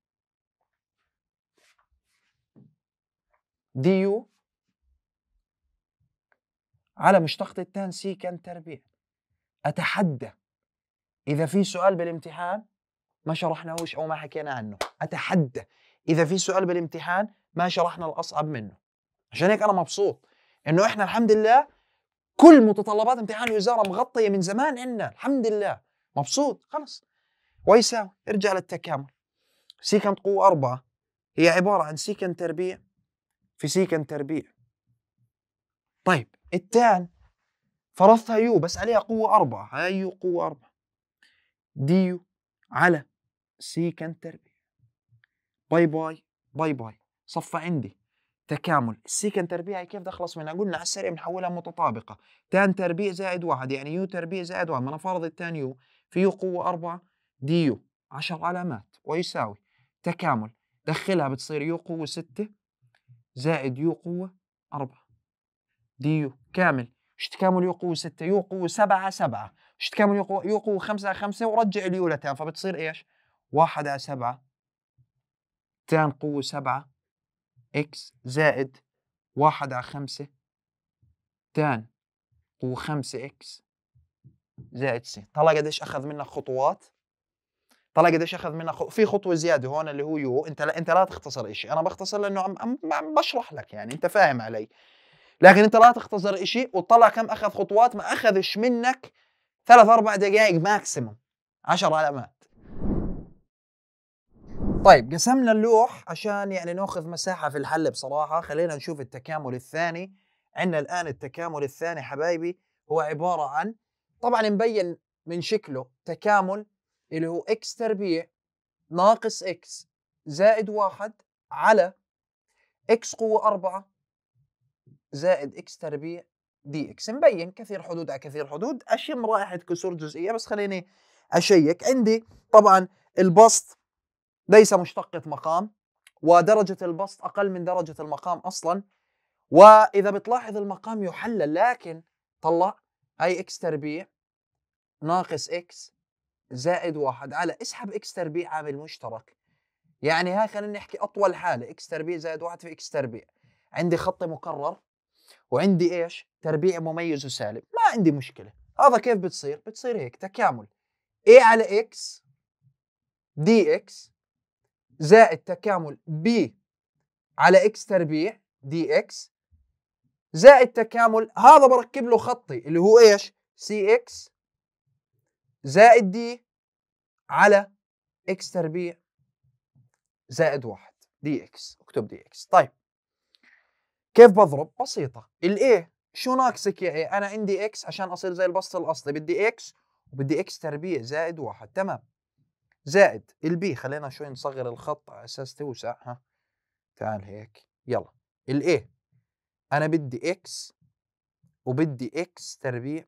دي يو على مشتقة التان سيكنت تربيع أتحدى اذا في سؤال بالامتحان ما شرحناهوش او ما حكينا عنه اتحدى اذا في سؤال بالامتحان ما شرحنا الاصعب منه عشان هيك انا مبسوط انه احنا الحمد لله كل متطلبات امتحان الوزاره مغطيه من زمان عنا الحمد لله مبسوط خلص ويساوي ارجع للتكامل سيكنت قوه أربعة هي عباره عن سيكنت تربيع في سيكنت تربيع طيب التان فرضتها يو بس عليها قوه أربعة هاي يو قوه أربعة ديو على سيكن تربيع باي باي باي باي صفى عندي تكامل السيكنت تربيع كيف بدي اخلص منها قلنا على السريع بنحولها متطابقه تان تربيع زائد واحد يعني يو تربيع زائد واحد ما انا فارض التان يو في يو قوه أربعة دي يو 10 علامات ويساوي تكامل دخلها بتصير يو قوه 6 زائد يو قوه 4 دي يو كامل ايش تكامل يو قوه 6 يو قوه 7 7 شفت كانوا يقوى خمسة 5 5 ورجع اليولا تان فبتصير ايش؟ 1 على 7 تان قوة 7 اكس زائد 1 على 5 تان قوة 5 اكس زائد سي طلع قديش اخذ منك خطوات طلع قديش اخذ منك خ... في خطوه زياده هون اللي هو يو انت لا انت لا تختصر شيء انا بختصر لانه عم... عم... عم بشرح لك يعني انت فاهم علي لكن انت لا تختصر شيء وتطلع كم اخذ خطوات ما اخذش منك ثلاث اربع دقائق ماكسيموم 10 علامات طيب قسمنا اللوح عشان يعني ناخذ مساحه في الحل بصراحه خلينا نشوف التكامل الثاني عندنا الان التكامل الثاني حبايبي هو عباره عن طبعا مبين من شكله تكامل اللي هو اكس تربيع ناقص اكس زائد واحد على اكس قوة أربعة زائد اكس تربيع دي اكس مبين كثير حدود على كثير حدود اشم رائحه كسور جزئيه بس خليني اشيك عندي طبعا البسط ليس مشتقة مقام ودرجة البسط أقل من درجة المقام أصلا وإذا بتلاحظ المقام يحلل لكن طلع أي إكس تربيع ناقص إكس زائد واحد على اسحب إكس تربيع عامل مشترك يعني هاي خلينا نحكي أطول حالة إكس تربيع زائد واحد في إكس تربيع عندي خط مكرر وعندي ايش؟ تربيع مميز وسالب ما عندي مشكله هذا كيف بتصير؟ بتصير هيك تكامل a على x دي اكس زائد تكامل b على x تربيع دي اكس زائد تكامل هذا بركب له خطي اللي هو ايش؟ سي اكس زائد دي على اكس تربيع زائد واحد دي اكس اكتب دي اكس طيب كيف بضرب؟ بسيطة الايه شو ناقصك يا ايه؟ انا عندي اكس عشان اصير زي البسط الاصلي بدي اكس وبدي اكس تربيع زائد واحد تمام زائد البي خلينا شوي نصغر الخط على اساس توسع ها تعال هيك يلا الايه انا بدي اكس وبدي اكس تربيع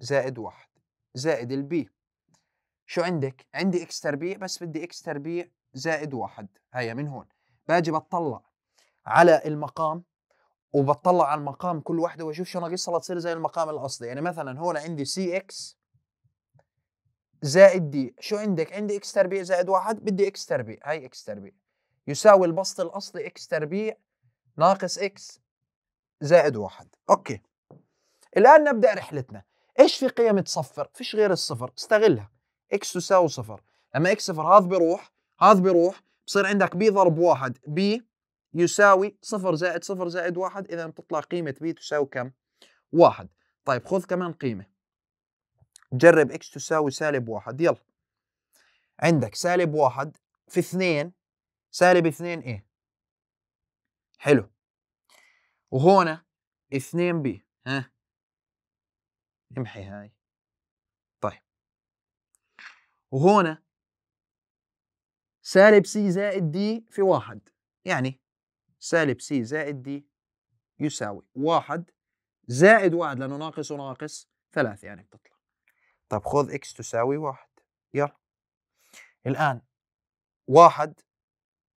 زائد واحد زائد البي شو عندك؟ عندي اكس تربيع بس بدي اكس تربيع زائد واحد هيا من هون باجي بطلع على المقام وبطلع على المقام كل واحده واشوف شو ناقصها لتصير زي المقام الاصلي يعني مثلا هون عندي سي اكس زائد دي شو عندك عندي اكس تربيع زائد واحد بدي اكس تربيع هاي اكس تربيع يساوي البسط الاصلي اكس تربيع ناقص اكس زائد واحد اوكي الان نبدا رحلتنا ايش في قيم تصفر فيش غير الصفر استغلها اكس تساوي صفر لما اكس صفر هذا بيروح هذا بيروح بصير عندك بي ضرب واحد بي يساوي صفر زائد صفر زائد واحد إذا بتطلع قيمة بي تساوي كم؟ واحد طيب خذ كمان قيمة جرب إكس تساوي سالب واحد يلا عندك سالب واحد في اثنين سالب اثنين إيه حلو وهنا اثنين بي ها امحي هاي طيب وهنا سالب سي زائد دي في واحد يعني سالب سي زائد دي يساوي واحد زائد واحد لأنه ناقص وناقص ثلاثة يعني بتطلع طب خذ إكس تساوي واحد يلا الآن واحد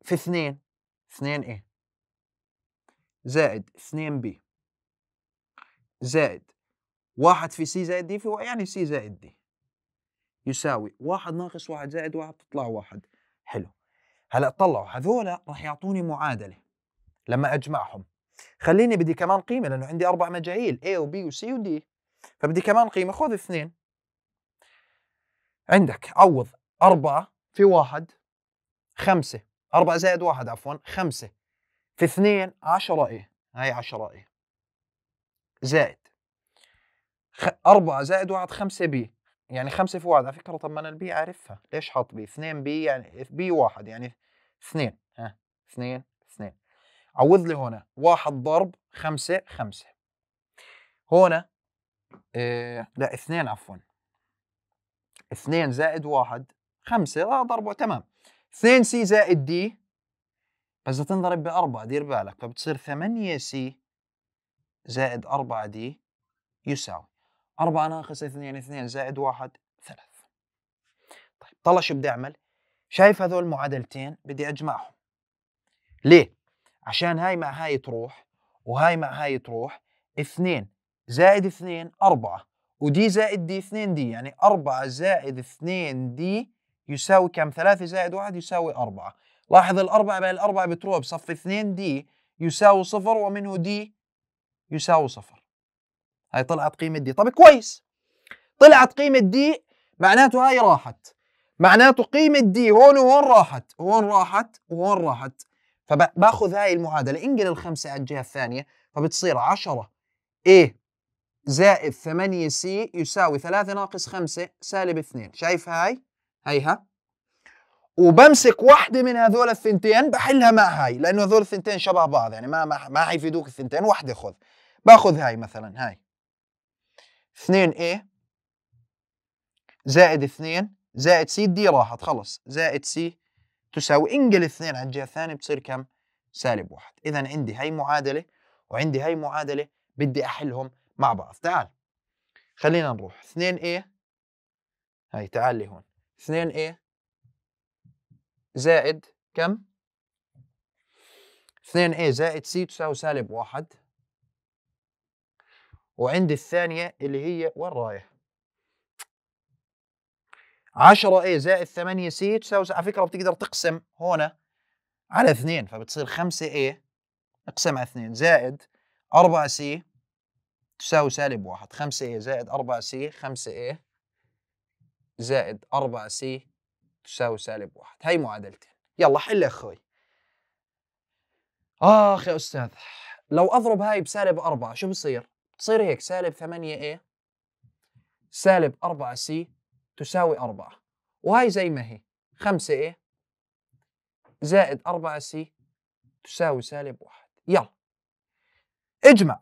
في اثنين اثنين إيه زائد اثنين بي زائد واحد في سي زائد دي في يعني سي زائد دي يساوي واحد ناقص واحد زائد واحد تطلع واحد حلو هلا طلعوا هذول راح يعطوني معادله لما اجمعهم خليني بدي كمان قيمه لانه عندي اربع مجاهيل A وB وC وD فبدي كمان قيمه خذ اثنين عندك عوض أربعة في واحد خمسة أربعة زائد واحد عفوا خمسة في اثنين عشرة إيه هاي عشرة إيه زائد خ... أربعة زائد واحد خمسة بي يعني خمسة في واحد على فكرة طب ما أنا البي عارفها ليش حاط بي اثنين بي يعني بي واحد يعني اثنين ها اثنين عوض لي هنا واحد ضرب خمسة خمسة هنا إيه لا اثنين عفوا اثنين زائد واحد خمسة لا آه، ضربه تمام اثنين سي زائد دي بس تنضرب بأربعة دير بالك فبتصير ثمانية سي زائد أربعة دي يساوي أربعة ناقص اثنين اثنين زائد واحد ثلاث طيب طلع شو بدي أعمل شايف هذول المعادلتين بدي أجمعهم ليه؟ عشان هاي مع هاي تروح وهاي مع هاي تروح اثنين زائد اثنين أربعة ودي زائد دي اثنين دي يعني أربعة زائد اثنين دي يساوي كم ثلاثة زائد واحد يساوي أربعة لاحظ الأربعة بين الأربعة بتروح بصف اثنين دي يساوي صفر ومنه دي يساوي صفر هاي طلعت قيمة دي طب كويس طلعت قيمة دي معناته هاي راحت معناته قيمة دي هون وهون راحت هون راحت وهون راحت فباخذ هاي المعادله انقل الخمسه على الجهه الثانيه فبتصير 10 اي زائد 8 سي يساوي 3 ناقص 5 سالب 2 شايف هاي هيها وبمسك واحده من هذول الثنتين بحلها مع هاي لانه هذول الثنتين شبه بعض يعني ما ما, ما حيفيدوك الثنتين واحده خذ باخذ هاي مثلا هاي 2 اي زائد 2 زائد سي دي راحت خلص زائد سي تساوي انقل اثنين على الجهه الثانيه بتصير كم؟ سالب واحد، اذا عندي هي معادله وعندي هي معادله بدي احلهم مع بعض، تعال خلينا نروح 2a هاي تعال لي هون 2a زائد كم؟ 2a زائد c تساوي سالب واحد وعندي الثانية اللي هي وين رايح؟ 10 اي زائد 8 سي تساوي على فكره بتقدر تقسم هون على 2 فبتصير 5 اي اقسم على 2 زائد 4 سي تساوي سالب 1 5 اي زائد 4 سي 5 اي زائد 4 سي تساوي سالب 1 هي معادلتين يلا حل اخوي اخ يا استاذ لو اضرب هاي بسالب 4 شو بصير بتصير هيك سالب 8 اي سالب 4 سي تساوي 4 وهي زي ما هي 5 a إيه؟ زائد 4 c تساوي سالب 1 يلا اجمع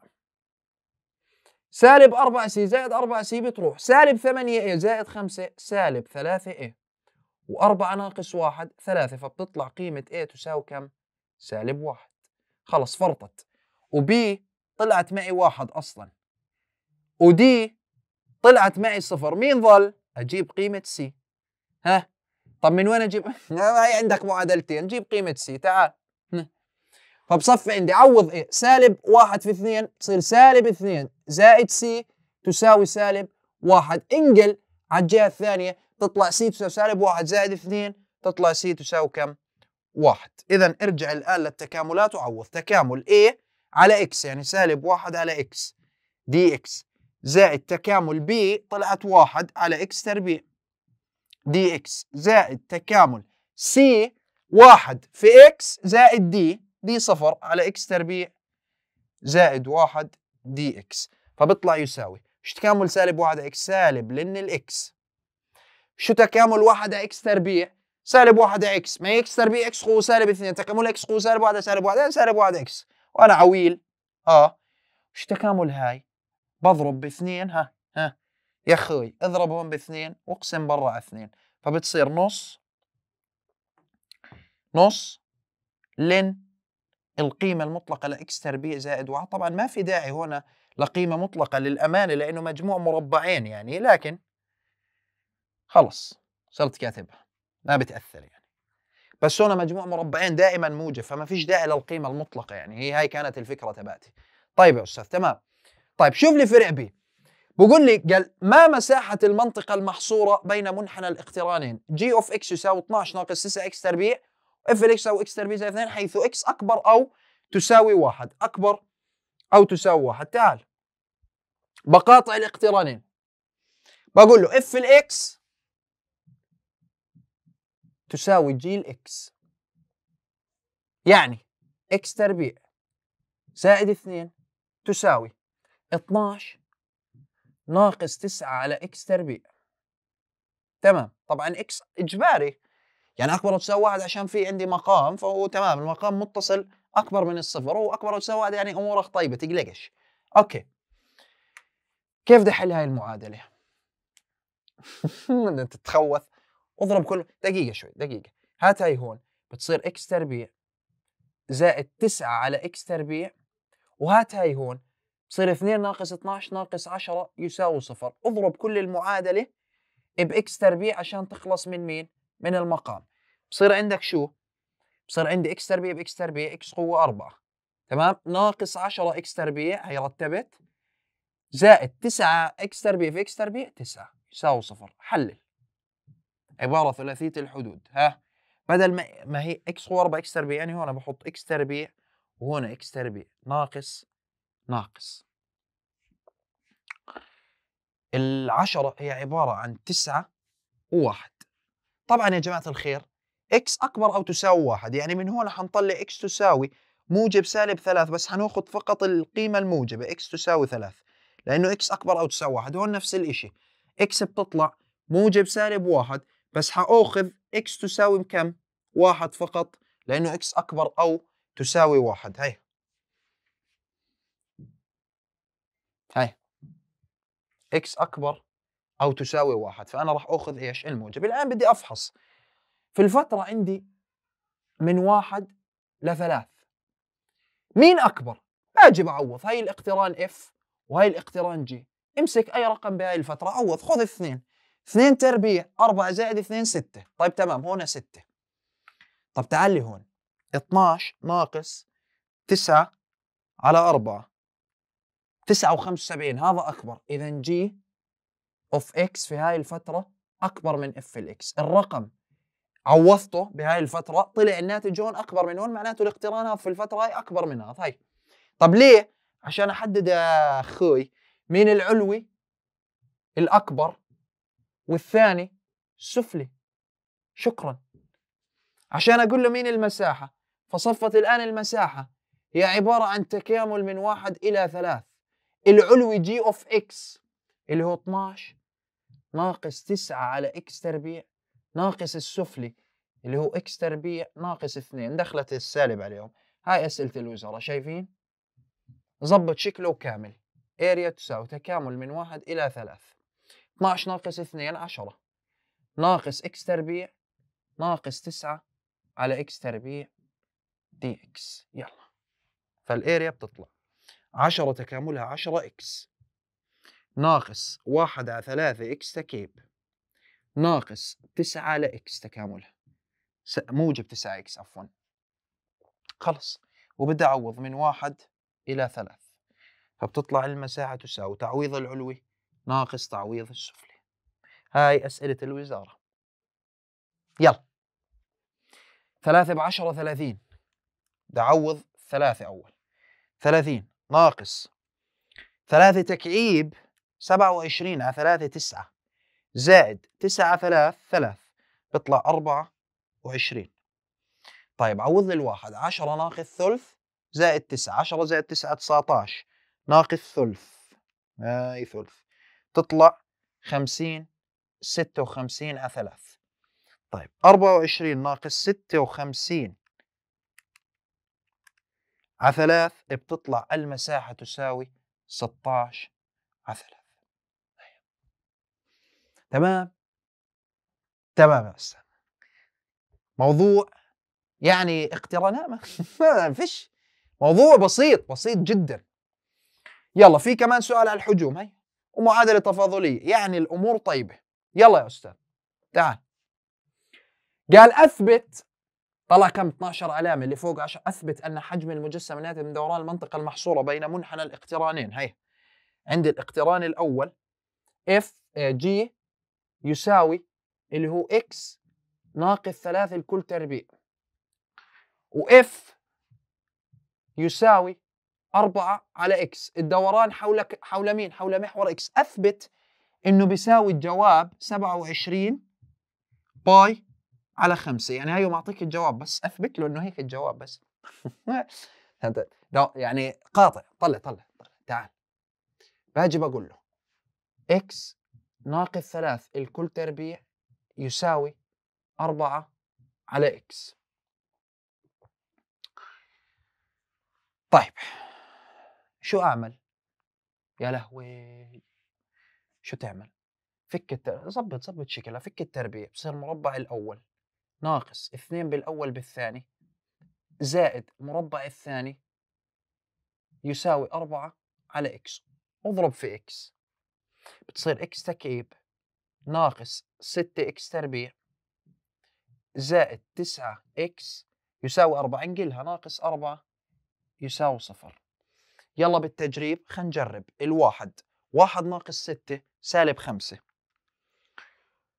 سالب 4 c زائد 4 c بتروح سالب 8 a إيه؟ زائد 5 سالب 3 a و4 ناقص 1 3 فبتطلع قيمة a إيه تساوي كم سالب 1 خلص فرطت وb طلعت معي واحد اصلا ودي طلعت معي صفر مين ظل اجيب قيمه سي ها طب من وين اجيب هاي عندك معادلتين جيب قيمه سي تعال فبصف عندي عوض إيه؟ سالب واحد في اثنين تصير سالب اثنين زائد سي تساوي سالب واحد انقل على الجهة الثانية تطلع سي تساوي سالب واحد زائد اثنين تطلع سي تساوي كم؟ واحد إذا ارجع الآن للتكاملات وعوض تكامل ايه على إكس يعني سالب واحد على إكس دي إكس زائد تكامل بي طلعت واحد على اكس تربيع دي اكس زائد تكامل سي واحد في اكس زائد دي دي صفر على اكس تربيع زائد واحد دي اكس فبيطلع يساوي شو تكامل سالب واحد اكس سالب لان الاكس شو تكامل واحد اكس تربيع سالب واحد اكس ما هي اكس تربيع اكس قوة سالب اثنين تكامل اكس قوة سالب واحد سالب واحد سالب واحد اكس وانا عويل اه شو تكامل هاي بضرب باثنين ها ها يا اخوي اضرب هون باثنين واقسم برا على اثنين فبتصير نص نص لن القيمة المطلقة لإكس تربيع زائد واحد طبعا ما في داعي هنا لقيمة مطلقة للأمانة لأنه مجموع مربعين يعني لكن خلص صرت كاتبها ما بتأثر يعني بس هنا مجموع مربعين دائما موجب فما فيش داعي للقيمة المطلقة يعني هي هاي كانت الفكرة تبعتي طيب يا أستاذ تمام طيب شوف لي فرق بي بقول لي قال ما مساحة المنطقة المحصورة بين منحنى الاقترانين جي اوف اكس يساوي 12 ناقص 9 اكس تربيع اف الاكس يساوي اكس تربيع زائد 2 حيث اكس اكبر او تساوي واحد اكبر او تساوي واحد تعال بقاطع الاقترانين بقول له اف الاكس تساوي جي الاكس يعني اكس تربيع زائد 2 تساوي 12 ناقص 9 على اكس تربيع تمام طبعا اكس اجباري يعني اكبر تساوي واحد عشان في عندي مقام فهو تمام المقام متصل اكبر من الصفر هو اكبر تساوي واحد يعني امورك طيبه تقلقش اوكي كيف بدي احل هاي المعادله انت تتخوث اضرب كل دقيقه شوي دقيقه هات هاي هون بتصير اكس تربيع زائد 9 على اكس تربيع وهات هاي هون بصير 2 ناقص 12 ناقص 10 يساوي صفر اضرب كل المعادلة بإكس تربيع عشان تخلص من مين؟ من المقام بصير عندك شو؟ بصير عندي إكس تربيع بإكس تربيع إكس قوة 4 تمام؟ ناقص 10 إكس تربيع هي رتبت زائد 9 إكس تربيع في إكس تربيع 9 يساوي صفر حلل عبارة ثلاثية الحدود ها بدل ما ما هي إكس قوة 4 إكس تربيع يعني هون بحط إكس تربيع وهنا إكس تربيع ناقص ناقص العشرة هي عبارة عن تسعة وواحد طبعا يا جماعة الخير x أكبر أو تساوي واحد يعني من هنا حنطلع x تساوي موجب سالب ثلاث بس حناخذ فقط القيمة الموجبة x تساوي ثلاث لأنه x أكبر أو تساوي واحد هون نفس الإشي x بتطلع موجب سالب واحد بس حأخذ x تساوي كم؟ واحد فقط لأنه x أكبر أو تساوي واحد هاي هاي اكس اكبر او تساوي واحد فانا راح اخذ ايش الموجب الان بدي افحص في الفتره عندي من واحد لثلاث مين اكبر باجي بعوض هاي الاقتران اف وهي الاقتران جي امسك اي رقم بهاي الفتره عوض خذ اثنين اثنين تربيع أربعة زائد اثنين ستة طيب تمام هنا ستة طب تعال لي هون 12 ناقص 9 على 4 79 هذا اكبر اذا جي اوف اكس في هاي الفتره اكبر من اف الاكس الرقم عوضته بهاي الفتره طلع الناتج هون اكبر من هون معناته الاقتران في الفتره هاي اكبر من هذا هاي طب ليه عشان احدد اخوي مين العلوي الاكبر والثاني السفلي شكرا عشان اقول له مين المساحه فصفت الان المساحه هي عباره عن تكامل من واحد الى ثلاث العلوي جي اوف اكس اللي هو 12 ناقص 9 على اكس تربيع ناقص السفلي اللي هو اكس تربيع ناقص 2 دخلت السالب عليهم هاي اسئله الوزاره شايفين ظبط شكله كامل اريا تساوي تكامل من 1 الى 3 12 ناقص 2 10 ناقص اكس تربيع ناقص 9 على اكس تربيع دي اكس يلا فالاريا بتطلع 10 تكاملها 10 اكس ناقص 1 على 3 اكس تكيب ناقص 9 على اكس تكاملها موجب 9 اكس عفوا خلص وبدي أعوض من واحد إلى ثلاث فبتطلع المساحة تساوي تعويض العلوي ناقص تعويض السفلي هاي أسئلة الوزارة يلا ثلاثة بعشرة ثلاثين أعوض ثلاثة أول ثلاثين ناقص ثلاثة تكعيب سبعة وعشرين على ثلاثة تسعة زائد تسعة على ثلاث ثلاث بيطلع أربعة وعشرين طيب عوض لي الواحد عشرة ناقص ثلث زائد تسعة عشرة زائد تسعة تسعتاش ناقص ثلث هاي ثلث تطلع خمسين ستة وخمسين على ثلاث طيب أربعة وعشرين ناقص ستة وخمسين على 3 بتطلع المساحة تساوي 16 على 3 تمام تمام أستاذ موضوع يعني اقترانات ما فيش موضوع بسيط بسيط جدا يلا في كمان سؤال على الحجوم هي ومعادلة تفاضلية يعني الأمور طيبة يلا يا أستاذ تعال قال أثبت طلع كم 12 علامه اللي فوق عشان اثبت ان حجم المجسم الناتج من دوران المنطقه المحصوره بين منحنى الاقترانين هي عندي الاقتران الاول اف آه، جي يساوي اللي هو اكس ناقص 3 الكل تربيع واف يساوي 4 على اكس الدوران حول حول مين حول محور اكس اثبت انه بيساوي الجواب 27 باي على خمسة يعني هاي معطيك الجواب بس أثبت له أنه هيك الجواب بس يعني قاطع طلع طلع طلع تعال باجي بقول له إكس ناقص ثلاث الكل تربيع يساوي أربعة على إكس طيب شو أعمل؟ يا لهوي شو تعمل؟ فك التربيع ظبط ظبط شكلها فك التربيع بصير مربع الأول ناقص اثنين بالأول بالثاني زائد مربع الثاني يساوي أربعة على إكس اضرب في إكس بتصير إكس تكعيب ناقص ستة إكس تربيع زائد تسعة إكس يساوي أربعة انقلها ناقص أربعة يساوي صفر يلا بالتجريب خلينا نجرب الواحد واحد ناقص ستة سالب خمسة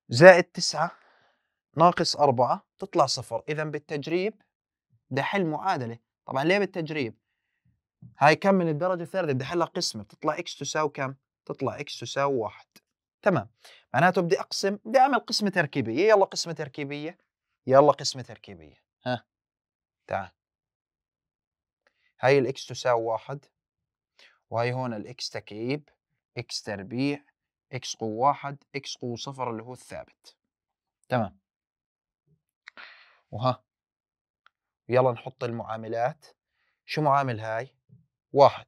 زائد تسعة ناقص 4 تطلع صفر اذا بالتجريب بدي احل معادله طبعا ليه بالتجريب هاي كم من الدرجه الثالثه بدي احلها قسمه بتطلع اكس تساوي كم تطلع اكس تساوي 1 تمام معناته بدي اقسم بدي اعمل قسمه تركيبيه يلا قسمه تركيبيه يلا قسمه تركيبيه ها تعال هاي الاكس تساوي 1 وهي هون الاكس تكعيب اكس تربيع اكس قوة واحد اكس قوة صفر اللي هو الثابت تمام وها يلا نحط المعاملات شو معامل هاي واحد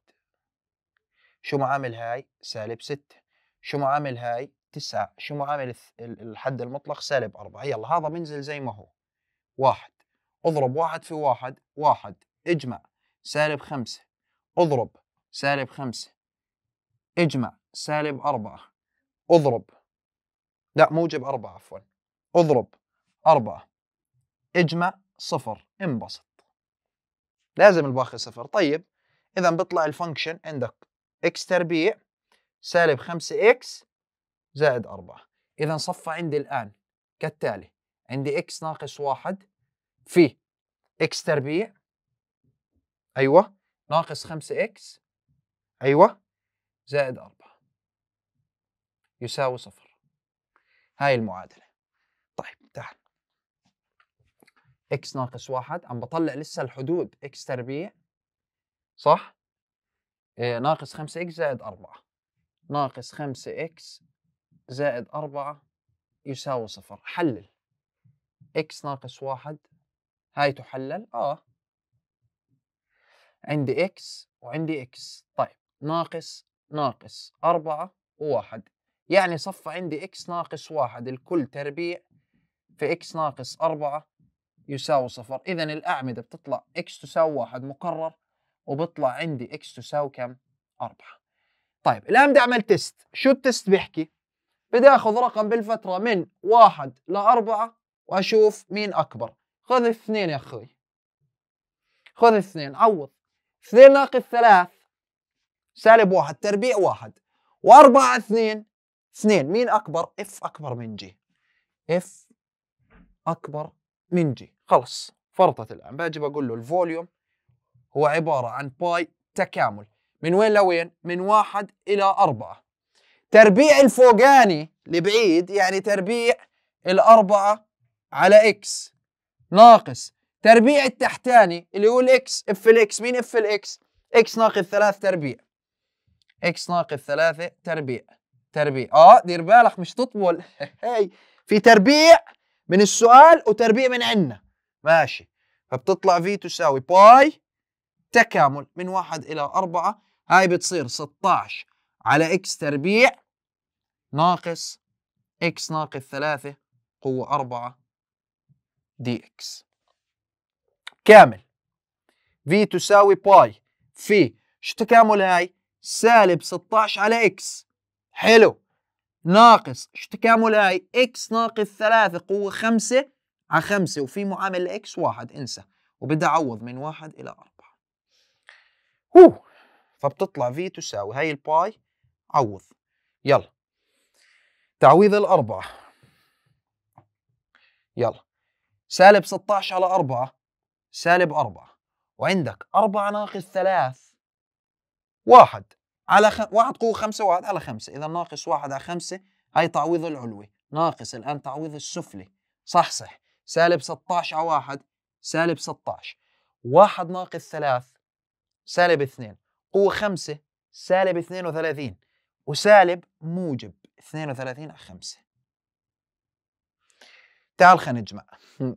شو معامل هاي سالب ستة شو معامل هاي تسعة شو معامل الحد المطلق سالب أربعة يلا هذا منزل زي ما هو واحد اضرب واحد في واحد واحد اجمع سالب خمسة اضرب سالب خمسة اجمع سالب أربعة اضرب لا موجب أربعة عفوا اضرب أربعة اجمع صفر انبسط لازم الباقي صفر طيب اذا بيطلع الفانكشن عندك اكس تربيع سالب 5 اكس زائد 4 اذا صفى عندي الان كالتالي عندي اكس ناقص 1 في اكس تربيع ايوه ناقص 5 اكس ايوه زائد 4 يساوي صفر هاي المعادله طيب تعال اكس ناقص واحد عم بطلع لسه الحدود اكس تربيع صح؟ إيه ناقص خمسة اكس زائد أربعة ناقص خمسة اكس زائد أربعة يساوي صفر حلل اكس ناقص واحد هاي تحلل اه عندي اكس وعندي اكس طيب ناقص ناقص أربعة وواحد يعني صفى عندي اكس ناقص واحد الكل تربيع في اكس ناقص أربعة يساوي صفر اذا الاعمده بتطلع اكس تساوي واحد مقرر وبطلع عندي اكس تساوي كم أربعة طيب الان بدي اعمل تيست شو التيست بيحكي بدي اخذ رقم بالفتره من واحد لأربعة واشوف مين اكبر خذ اثنين يا اخوي خذ اثنين عوض اثنين ناقص ثلاث سالب واحد تربيع واحد وأربعة اثنين اثنين مين أكبر؟ اف أكبر من جي اف أكبر من جي خلص فرطت الان باجي بقول له الفوليوم هو عباره عن باي تكامل من وين لوين؟ من واحد الى اربعه تربيع الفوقاني لبعيد يعني تربيع الاربعه على اكس ناقص تربيع التحتاني اللي هو الاكس اف الاكس مين اف الاكس؟ اكس ناقص ثلاث تربيع اكس ناقص ثلاثة تربيع تربيع اه دير بالك مش تطول هي في تربيع من السؤال وتربيع من عندنا ماشي فبتطلع في تساوي باي تكامل من واحد إلى أربعة هاي بتصير 16 على إكس تربيع ناقص إكس ناقص ثلاثة قوة أربعة دي إكس كامل في تساوي باي في شو تكامل هاي سالب 16 على إكس حلو ناقص شو تكامل هاي إكس ناقص ثلاثة قوة خمسة على خمسة وفي معامل اكس واحد انسى وبدي أعوض من واحد إلى أربعة هو فبتطلع في تساوي هاي الباي عوض يلا تعويض الأربعة يلا سالب 16 على 4 سالب 4 وعندك 4 ناقص 3 واحد على خ... واحد قوة 5 واحد على 5 إذا ناقص واحد على 5 هي تعويض العلوي ناقص الآن تعويض السفلي صح صح سالب 16 على 1 سالب 16 1 ناقص 3 سالب 2 قوة 5 سالب 32 وسالب موجب 32 على 5 تعال خلينا نجمع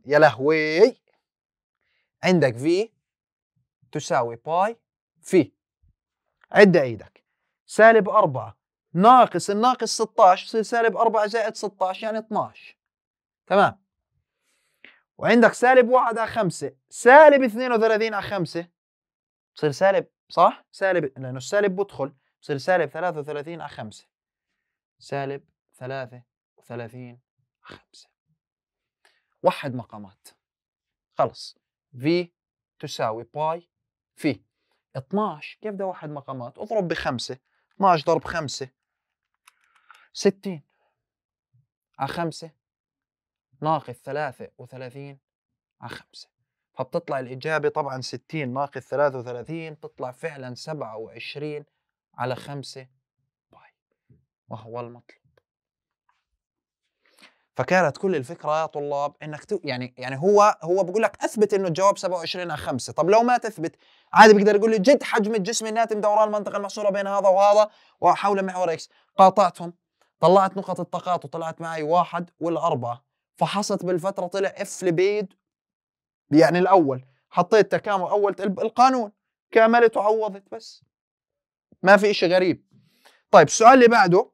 يا لهوي عندك في تساوي باي في عد ايدك سالب 4 ناقص الناقص 16 يصير سالب 4 زائد 16 يعني 12 تمام وعندك سالب 1 على 5 سالب 32 على 5 بصير سالب صح؟ سالب لأنه السالب بدخل بصير سالب 33 على 5 سالب 33 على 5 وحد مقامات خلص V تساوي باي في 12 كيف بدي اوحد مقامات؟ اضرب بخمسة 12 ضرب 5 60 على 5 ناقص 33 على 5 فبتطلع الإجابة طبعا 60 ناقص 33 بتطلع فعلا 27 على 5 باي طيب، وهو المطلوب فكانت كل الفكرة يا طلاب انك تو يعني يعني هو هو بقول لك اثبت انه الجواب 27 على 5 طب لو ما تثبت عادي بيقدر يقول لي جد حجم الجسم الناتم دوران المنطقة المحصورة بين هذا وهذا وحول محور اكس قاطعتهم طلعت نقط التقاط وطلعت معي واحد والأربعة فحصت بالفتره طلع اف لبيد يعني الاول حطيت تكامل اول القانون كاملت وعوضت بس ما في شيء غريب طيب السؤال اللي بعده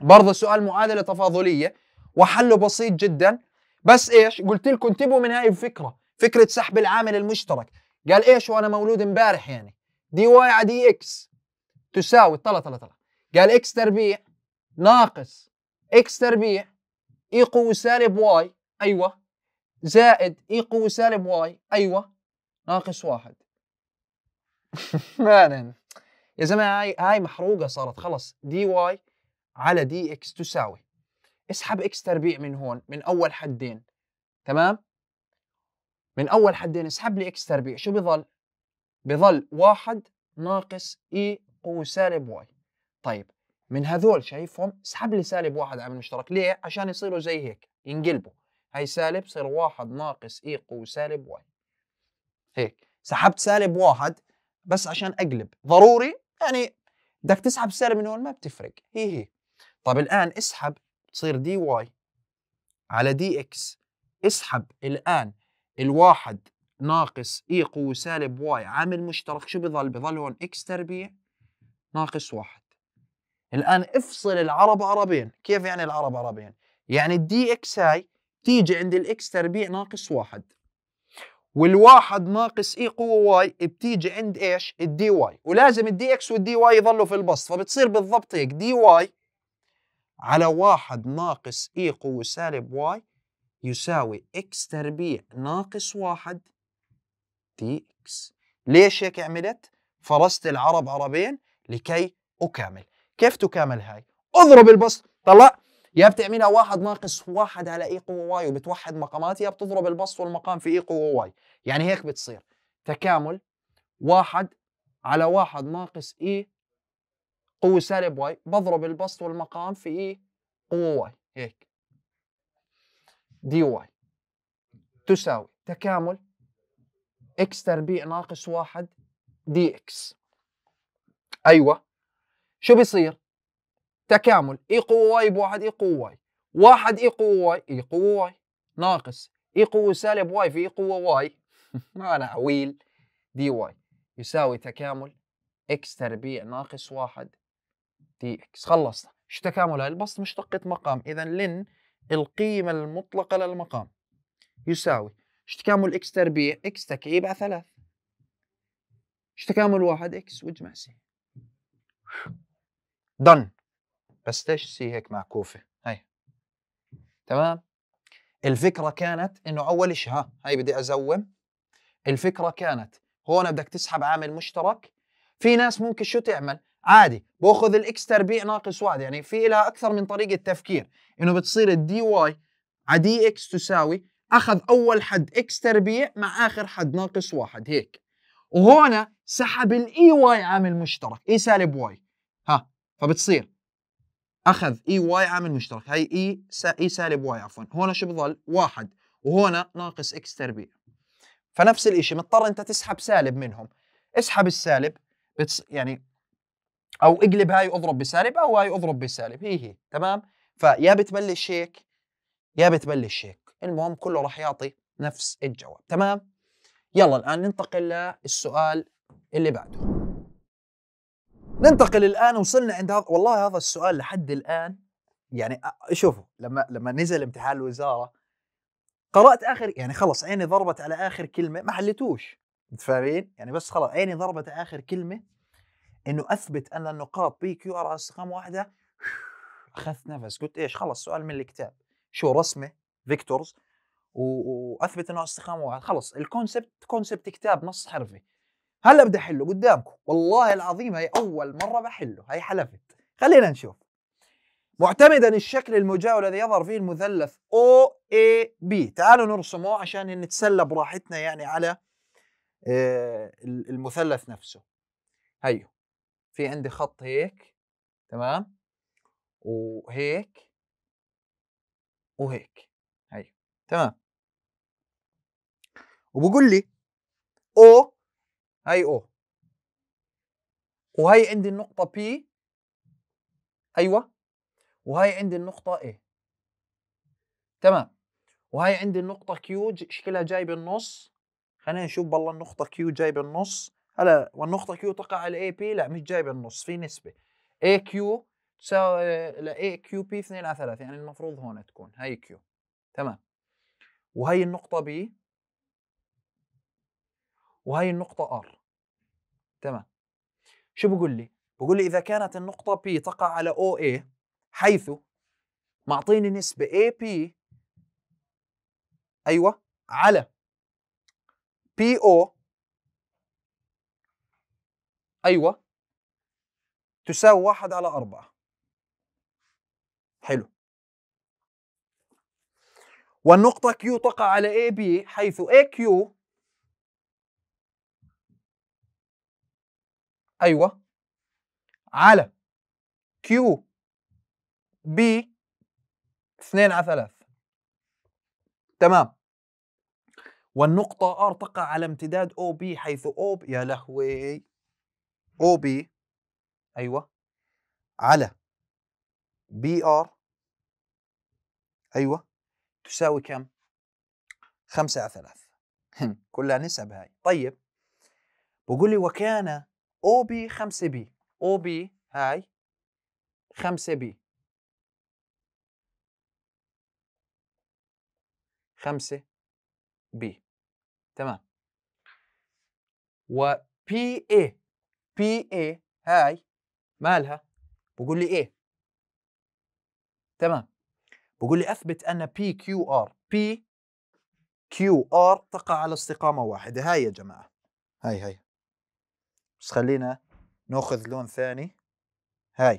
برضه سؤال معادله تفاضليه وحله بسيط جدا بس ايش قلت لكم انتبهوا من هاي الفكره فكره سحب العامل المشترك قال ايش وانا مولود امبارح يعني دي واي على دي اكس تساوي طلع طلع طلع قال اكس تربيع ناقص اكس تربيع اي قوة سالب واي ايوه زائد اي قوة سالب واي ايوه ناقص واحد مانن يا زلمه هاي هاي محروقه صارت خلص دي واي على دي اكس تساوي اسحب اكس تربيع من هون من اول حدين تمام من اول حدين اسحب لي اكس تربيع شو بظل بظل واحد ناقص اي قوه سالب واي طيب من هذول شايفهم اسحب لي سالب واحد على المشترك ليه؟ عشان يصيروا زي هيك ينقلبوا هاي سالب صير واحد ناقص اي قوة سالب واي هيك سحبت سالب واحد بس عشان اقلب ضروري يعني بدك تسحب سالب من هون ما بتفرق هي هي طب الان اسحب تصير دي واي على دي اكس اسحب الان الواحد ناقص اي قوة سالب واي عامل مشترك شو بضل؟ بضل هون اكس تربيع ناقص واحد الآن افصل العرب عربين كيف يعني العرب عربين؟ يعني الدي اكس هاي تيجي عند الاكس تربيع ناقص واحد والواحد ناقص اي e قوه واي بتيجي عند ايش؟ الدي واي ولازم الدي اكس والدي واي يظلوا في البسط فبتصير بالضبط هيك دي واي على واحد ناقص اي e قوه سالب واي يساوي اكس تربيع ناقص واحد دي اكس ليش هيك عملت؟ فرست العرب عربين لكي اكامل كيف تكامل هاي اضرب البسط طلع يا بتعملها واحد ناقص واحد على اي قوه واي وبتوحد مقامات يا بتضرب البسط والمقام في اي قوه واي يعني هيك بتصير تكامل واحد على واحد ناقص اي قوه سالب واي بضرب البسط والمقام في اي قوه واي هيك دي واي تساوي تكامل اكس تربيع ناقص واحد دي اكس ايوه شو بيصير؟ تكامل اي قوه واي بواحد اي قوه واي واحد اي قوه واي اي قوه واي ناقص اي قوه سالب واي في اي قوه واي ما انا عويل دي واي يساوي تكامل اكس تربيع ناقص واحد دي اكس خلصنا شو تكامل هاي البسط مشتقة مقام اذا لن القيمة المطلقة للمقام يساوي شو تكامل اكس تربيع اكس تكعيب على ثلاث شو تكامل واحد اكس واجمع سي دن بس ليش سي هيك معكوفه هي تمام الفكره كانت انه اول شيء ها هي بدي ازوم الفكره كانت هون بدك تسحب عامل مشترك في ناس ممكن شو تعمل عادي باخذ الاكس تربيع ناقص واحد يعني في لها اكثر من طريقه تفكير انه بتصير الدي واي على دي اكس تساوي اخذ اول حد اكس تربيع مع اخر حد ناقص واحد هيك وهنا سحب الاي واي e عامل مشترك اي e سالب واي فبتصير اخذ اي واي عامل مشترك هي اي سا اي سالب واي عفوا هون شو بضل واحد وهنا ناقص اكس تربيع فنفس الشيء مضطر انت تسحب سالب منهم اسحب السالب بتص يعني او اقلب هاي واضرب بسالب او هاي واضرب بسالب هي هي تمام فيا بتبلش هيك يا بتبلش هيك المهم كله راح يعطي نفس الجواب تمام يلا الان ننتقل للسؤال اللي بعده ننتقل الان وصلنا عند هذا والله هذا السؤال لحد الان يعني شوفوا لما لما نزل امتحان الوزاره قرات اخر يعني خلص عيني ضربت على اخر كلمه ما حليتوش فاهمين؟ يعني بس خلاص عيني ضربت على اخر كلمه انه اثبت ان النقاط بي كيو ار استقام واحده اخذت نفس قلت ايش خلص سؤال من الكتاب شو رسمه فيكتورز واثبت انه استخامه واحد خلص الكونسبت كونسبت كتاب نص حرفي هلا بدي احله قدامكم والله العظيم هي اول مره بحله هي حلفت خلينا نشوف معتمدا الشكل المجاور الذي يظهر فيه المثلث او اي بي تعالوا نرسمه عشان نتسلى براحتنا يعني على آه، المثلث نفسه هيو في عندي خط هيك تمام وهيك وهيك هيو تمام وبقول لي او هاي او وهي عندي النقطة بي ايوه وهي عندي النقطة A تمام وهي عندي النقطة Q شكلها جاي بالنص خلينا نشوف بالله النقطة Q جاي بالنص هلا والنقطة Q تقع على AP لا مش جاي بالنص في نسبة AQ تساوي ل AQP 2 على 3 يعني المفروض هون تكون هي Q تمام وهي النقطة B وهي النقطة R تمام شو بقول لي؟ بقول لي إذا كانت النقطة P تقع على OA حيث معطيني نسبة AP أيوة على PO أيوة تساوي واحد على أربعة حلو والنقطة Q تقع على AB حيث AQ ايوه على كيو بي 2 على 3 تمام والنقطة R تقع على امتداد أو بي حيث أو بي يا لهوي أو بي أيوه على بي آر أيوه تساوي كم؟ 5 على 3 كلها نسب هاي طيب بقول لي وكان او بي 5 بي او بي هاي 5 بي 5 بي تمام و بي اي بي اي هاي مالها بقول لي ايه تمام بقول لي اثبت ان بي كيو ار بي كيو ار تقع على استقامه واحده هاي يا جماعه هاي هاي بس خلينا ناخذ لون ثاني هاي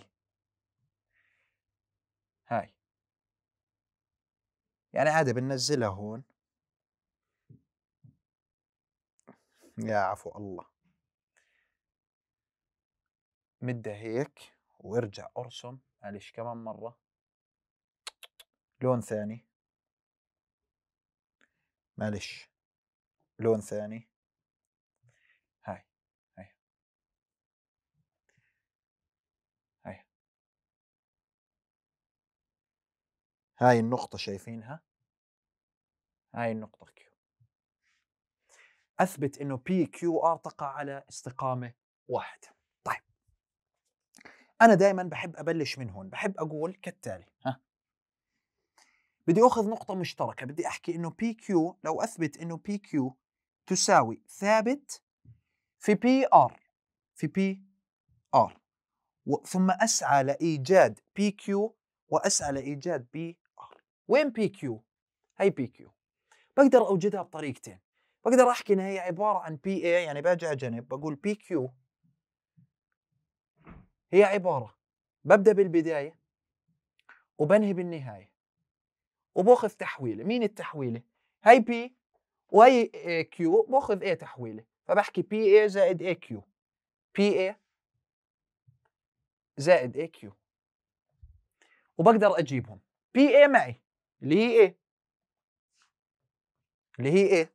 هاي يعني عادي بننزلها هون يا عفو الله مدها هيك وارجع ارسم معلش كمان مرة لون ثاني معلش لون ثاني هاي النقطة شايفينها هاي النقطة Q أثبت أنه P Q R تقع على استقامة واحدة طيب أنا دائما بحب أبلش من هون بحب أقول كالتالي ها بدي أخذ نقطة مشتركة بدي أحكي أنه P Q لو أثبت أنه P Q تساوي ثابت في P R في P R ثم أسعى لإيجاد P Q وأسعى لإيجاد P وين بي كيو؟ هي بي كيو بقدر اوجدها بطريقتين بقدر احكي انها هي عباره عن بي اي يعني باجي على جنب بقول بي كيو هي عباره ببدا بالبدايه وبنهي بالنهايه وباخذ تحويله مين التحويله هي بي وهي كيو باخذ اي تحويله فبحكي بي اي زائد اي كيو بي اي زائد اي كيو وبقدر اجيبهم بي اي معي اللي هي ايه اللي هي ايه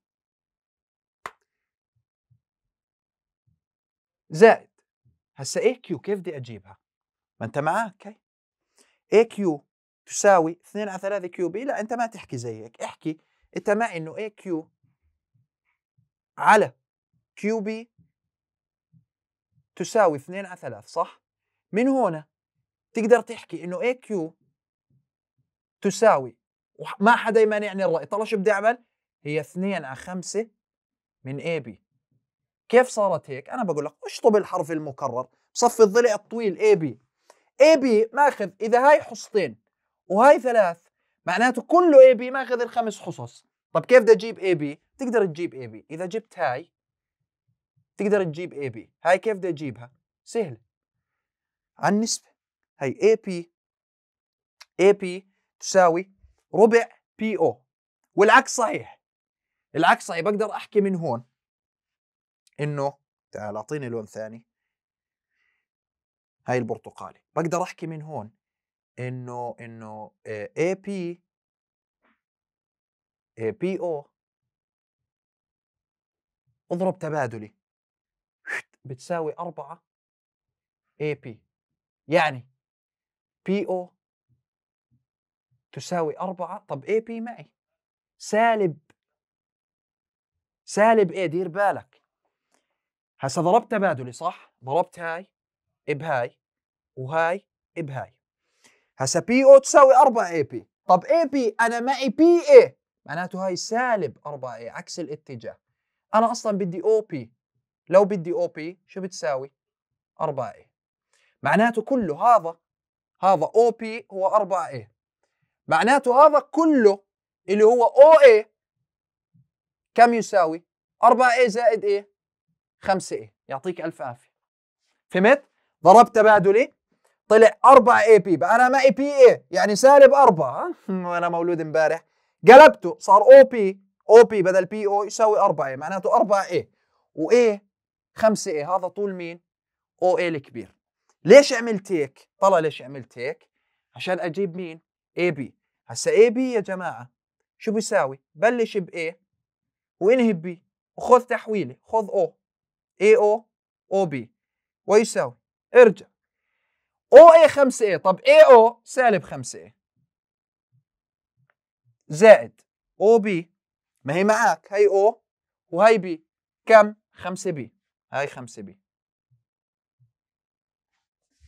زائد هسه اي كيو كيف بدي اجيبها ما انت معاك اوكي اي كيو تساوي 2 على 3 كيو بي لا انت ما تحكي زيك احكي انت معي انه اي كيو على كيو بي تساوي 2 على 3 صح من هنا تقدر تحكي انه اي كيو تساوي وما حدا يمانعني يعني الراي طلع شو بدي اعمل هي 2 على 5 من اي بي كيف صارت هيك انا بقول لك اشطب الحرف المكرر بصفي الضلع الطويل اي بي اي بي ماخذ اذا هاي حصتين وهاي ثلاث معناته كله اي بي ماخذ الخمس حصص طب كيف بدي اجيب اي بي تقدر تجيب اي بي اذا جبت هاي تقدر تجيب اي بي هاي كيف بدي اجيبها سهله عن نسبه هي اي بي اي بي تساوي ربع بي او والعكس صحيح العكس صحيح بقدر احكي من هون انه تعال اعطيني لون ثاني هاي البرتقالي بقدر احكي من هون انه انه اي بي اي بي او اضرب تبادلي بتساوي 4 اي بي يعني بي او تساوي 4 طب اي بي معي سالب سالب ايه دير بالك هسا ضربت تبادلي صح ضربت هاي بهاي وهاي بهاي هسا بي او تساوي 4 اي بي طب اي بي انا معي بي اي معناته هاي سالب 4 اي عكس الاتجاه انا اصلا بدي او بي لو بدي او بي شو بتساوي 4 اي معناته كله هذا هذا او بي هو 4 اي معناته هذا آه، كله اللي هو او اي كم يساوي 4 اي زائد ايه 5 اي يعطيك الف عافيه فهمت ضربت تبادلي طلع 4 اي بي بقى انا معي إيه بي اي يعني سالب 4 وانا مولود امبارح قلبته صار او بي او بي بدل بي او يساوي 4 اي معناته 4 اي وايه 5 اي هذا طول مين او اي الكبير ليش عملت هيك طلع ليش عملت هيك عشان اجيب مين اي بي هسا اي بي يا جماعه شو بيساوي بلش باي وانهي بي وخذ تحويله خذ او اي او او بي ويساوي ارجع او اي 5 اي طب اي او سالب 5 اي زائد او بي ما هي معك هي او وهي بي كم 5 بي هاي 5 بي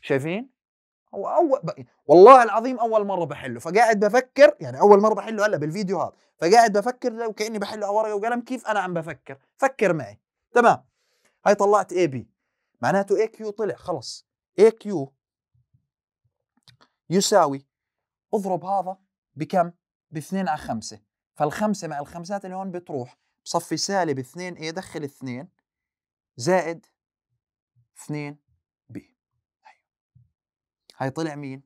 شايفين هو اول ب... والله العظيم اول مره بحله فقاعد بفكر يعني اول مره بحله هلا بالفيديو هذا فقاعد بفكر لو كاني بحله على ورقه وقلم كيف انا عم بفكر فكر معي تمام هاي طلعت اي بي معناته اي كيو طلع خلص اي كيو يساوي اضرب هذا بكم ب 2 على 5 فالخمسه مع الخمسات اللي هون بتروح بصفي سالب 2 اي دخل 2 زائد 2 هاي طلع مين؟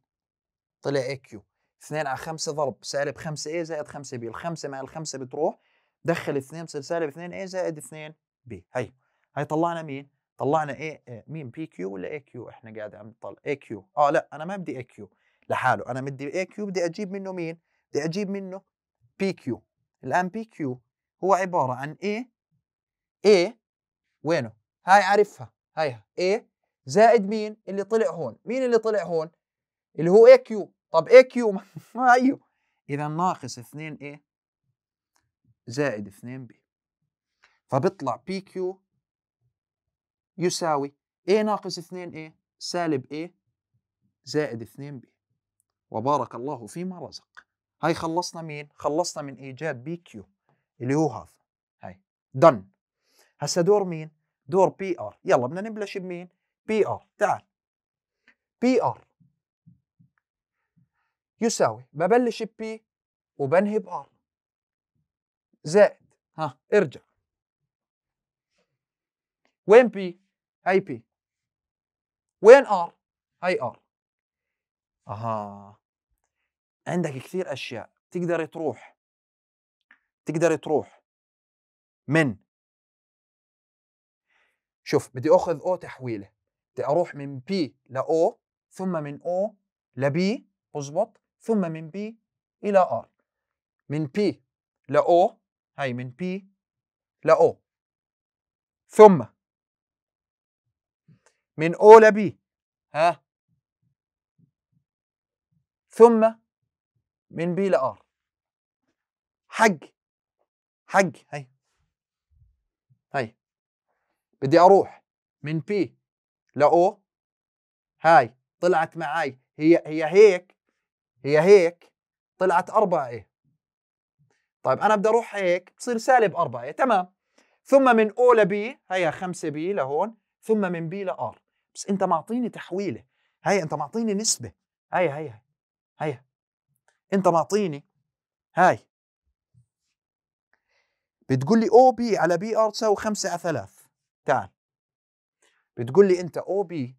طلع اي كيو 2 على 5 ضرب سالب 5 اي زائد 5 بي 5 مع ال 5 بتروح دخل 2 بصير سالب 2 اي زائد 2 بي هي هي طلعنا مين؟ طلعنا اي آه، مين بي كيو ولا اي كيو احنا قاعد عم نطلع اي كيو اه لا انا ما بدي اي كيو لحاله انا بدي اي كيو بدي اجيب منه مين؟ بدي اجيب منه بي كيو الان بي كيو هو عباره عن اي اي وينه؟ هاي عارفها هاي اي زائد مين اللي طلع هون مين اللي طلع هون اللي هو اي كيو طب اي كيو ما ايو اذا ناقص 2 اي زائد 2 بي فبيطلع بي كيو يساوي اي ناقص 2A سالب اي زائد 2B وبارك الله فيما رزق هاي خلصنا مين؟ خلصنا من إيجاد بي كيو اللي هو هذا هاي دن هسا دور مين؟ دور بي ار يلا بدنا نبلش بمين؟ بي ار تعال بي ار يساوي ببلش ببي وبنهي بار زائد ها ارجع وين بي هي بي وين ار هي ار اها عندك كثير اشياء تقدر تروح تقدر تروح من شوف بدي اخذ او تحويله بدي اروح من بي لاو ثم من او لبي اضبط ثم من بي الى ار من بي لاو هاي من بي لاو ثم من او لبي ها ثم من بي لار حق حق هي هي بدي اروح من بي لأو هاي طلعت معاي هي هي هيك هي هيك طلعت 4 ايه طيب انا بدي اروح هيك بصير سالب 4 ايه تمام ثم من او لبي هيها 5 بي لهون ثم من بي لار بس انت معطيني تحويله هي انت معطيني نسبه هي هي هي انت معطيني هاي بتقول لي او بي على بي ار تساوي 5 على 3 تعال بتقول لي انت او بي